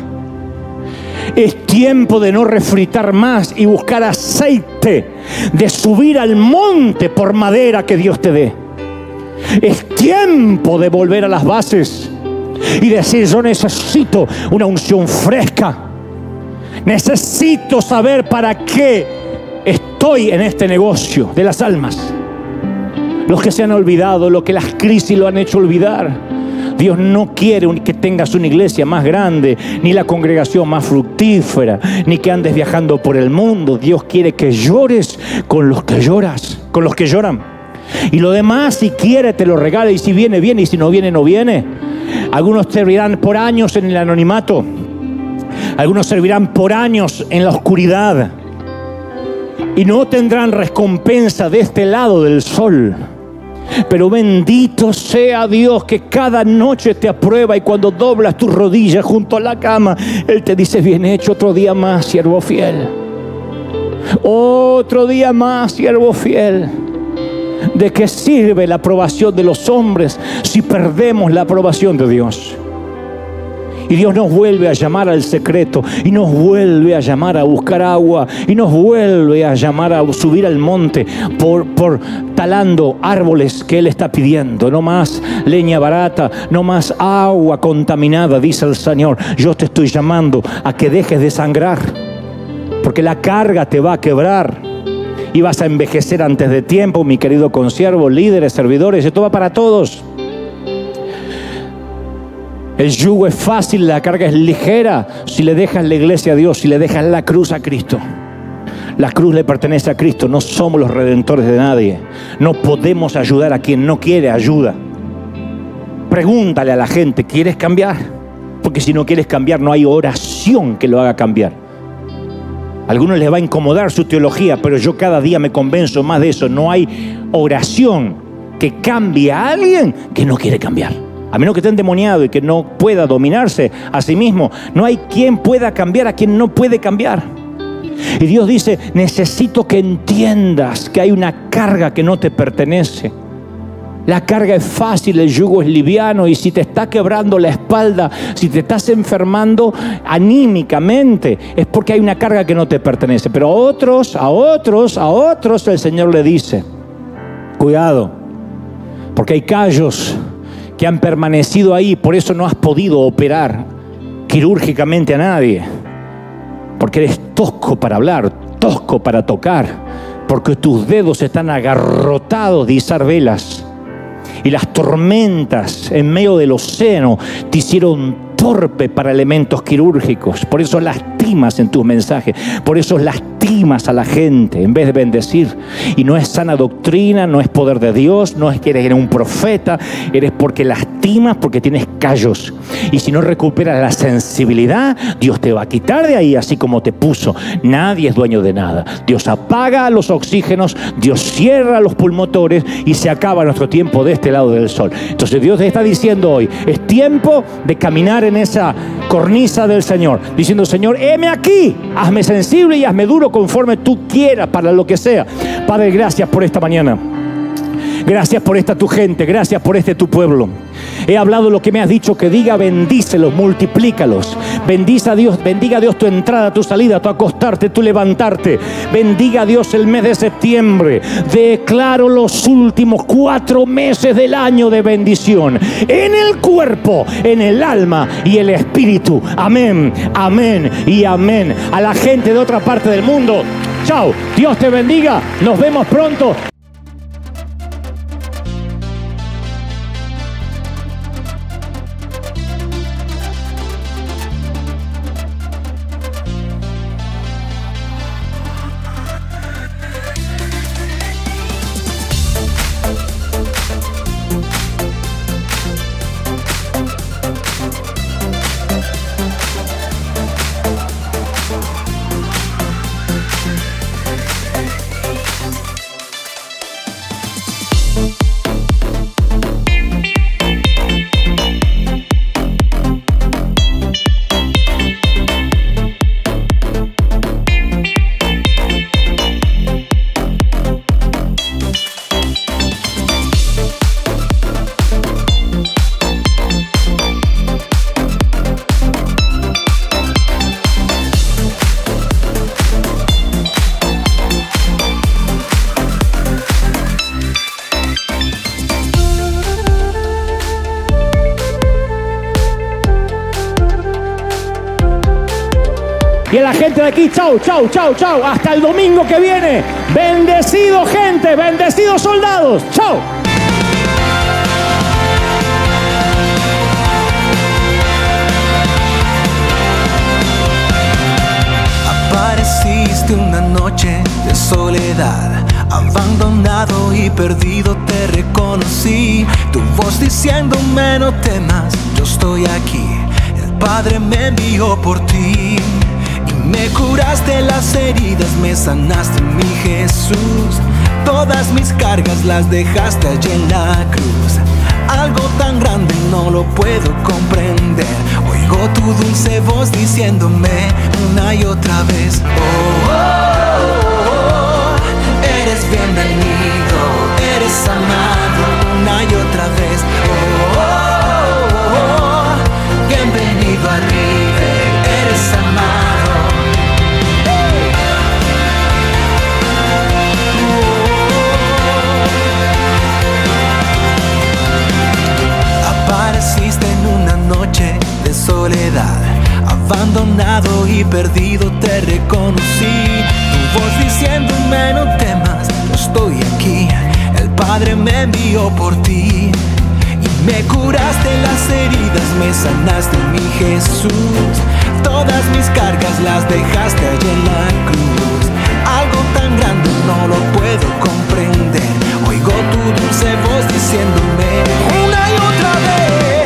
Es tiempo de no refritar más y buscar aceite, de subir al monte por madera que Dios te dé. Es tiempo de volver a las bases y decir, yo necesito una unción fresca. Necesito saber para qué estoy en este negocio de las almas los que se han olvidado, los que las crisis lo han hecho olvidar. Dios no quiere que tengas una iglesia más grande, ni la congregación más fructífera, ni que andes viajando por el mundo. Dios quiere que llores con los que lloras, con los que lloran. Y lo demás, si quiere, te lo regala. Y si viene, viene. Y si no viene, no viene. Algunos servirán por años en el anonimato. Algunos servirán por años en la oscuridad. Y no tendrán recompensa de este lado del sol. Pero bendito sea Dios que cada noche te aprueba y cuando doblas tus rodillas junto a la cama, Él te dice, bien hecho otro día más, siervo fiel. Otro día más, siervo fiel. ¿De qué sirve la aprobación de los hombres si perdemos la aprobación de Dios? Y Dios nos vuelve a llamar al secreto y nos vuelve a llamar a buscar agua y nos vuelve a llamar a subir al monte por, por talando árboles que Él está pidiendo. No más leña barata, no más agua contaminada, dice el Señor. Yo te estoy llamando a que dejes de sangrar porque la carga te va a quebrar y vas a envejecer antes de tiempo, mi querido consiervo, líderes, servidores, esto va para todos. El yugo es fácil, la carga es ligera si le dejas la iglesia a Dios, si le dejas la cruz a Cristo. La cruz le pertenece a Cristo, no somos los redentores de nadie. No podemos ayudar a quien no quiere ayuda. Pregúntale a la gente, ¿quieres cambiar? Porque si no quieres cambiar, no hay oración que lo haga cambiar. A algunos les va a incomodar su teología, pero yo cada día me convenzo más de eso. No hay oración que cambie a alguien que no quiere cambiar a menos que esté endemoniado y que no pueda dominarse a sí mismo, no hay quien pueda cambiar a quien no puede cambiar. Y Dios dice, necesito que entiendas que hay una carga que no te pertenece. La carga es fácil, el yugo es liviano y si te está quebrando la espalda, si te estás enfermando anímicamente, es porque hay una carga que no te pertenece. Pero a otros, a otros, a otros el Señor le dice, cuidado, porque hay callos que han permanecido ahí, por eso no has podido operar quirúrgicamente a nadie, porque eres tosco para hablar, tosco para tocar, porque tus dedos están agarrotados de izar velas y las tormentas en medio del océano te hicieron torpe para elementos quirúrgicos, por eso las en tus mensajes, por eso lastimas a la gente en vez de bendecir. Y no es sana doctrina, no es poder de Dios, no es que eres un profeta, eres porque lastimas, porque tienes callos. Y si no recuperas la sensibilidad, Dios te va a quitar de ahí así como te puso. Nadie es dueño de nada. Dios apaga los oxígenos, Dios cierra los pulmotores y se acaba nuestro tiempo de este lado del sol. Entonces Dios te está diciendo hoy, es tiempo de caminar en esa cornisa del Señor, diciendo, Señor, he aquí, hazme sensible y hazme duro conforme tú quieras para lo que sea. Padre, gracias por esta mañana. Gracias por esta tu gente, gracias por este tu pueblo. He hablado lo que me has dicho que diga, bendícelos, multiplícalos. Bendice a Dios, bendiga a Dios tu entrada, tu salida, tu acostarte, tu levantarte. Bendiga a Dios el mes de septiembre. Declaro los últimos cuatro meses del año de bendición. En el cuerpo, en el alma y el espíritu. Amén, amén y amén. A la gente de otra parte del mundo. Chao, Dios te bendiga, nos vemos pronto. Y a la gente de aquí, chau, chau, chau, chau. Hasta el domingo que viene. Bendecido gente, bendecidos soldados. chao Apareciste una noche de soledad. Abandonado y perdido te reconocí. Tu voz diciéndome no temas, yo estoy aquí. El Padre me envió por ti. Me curaste las heridas, me sanaste mi Jesús. Todas mis cargas las dejaste allí en la cruz. Algo tan grande no lo puedo comprender. Oigo tu dulce voz diciéndome una y otra vez. Oh, oh, oh, oh eres bienvenido, eres amado una y otra vez. Oh, oh, oh, oh bienvenido a Abandonado y perdido te reconocí. Tu voz diciéndome no temas, yo estoy aquí. El Padre me envió por ti. Y me curaste las heridas, me sanaste mi Jesús. Todas mis cargas las dejaste allí en la cruz. Algo tan grande no lo puedo comprender. Oigo tu dulce voz diciéndome una y otra vez.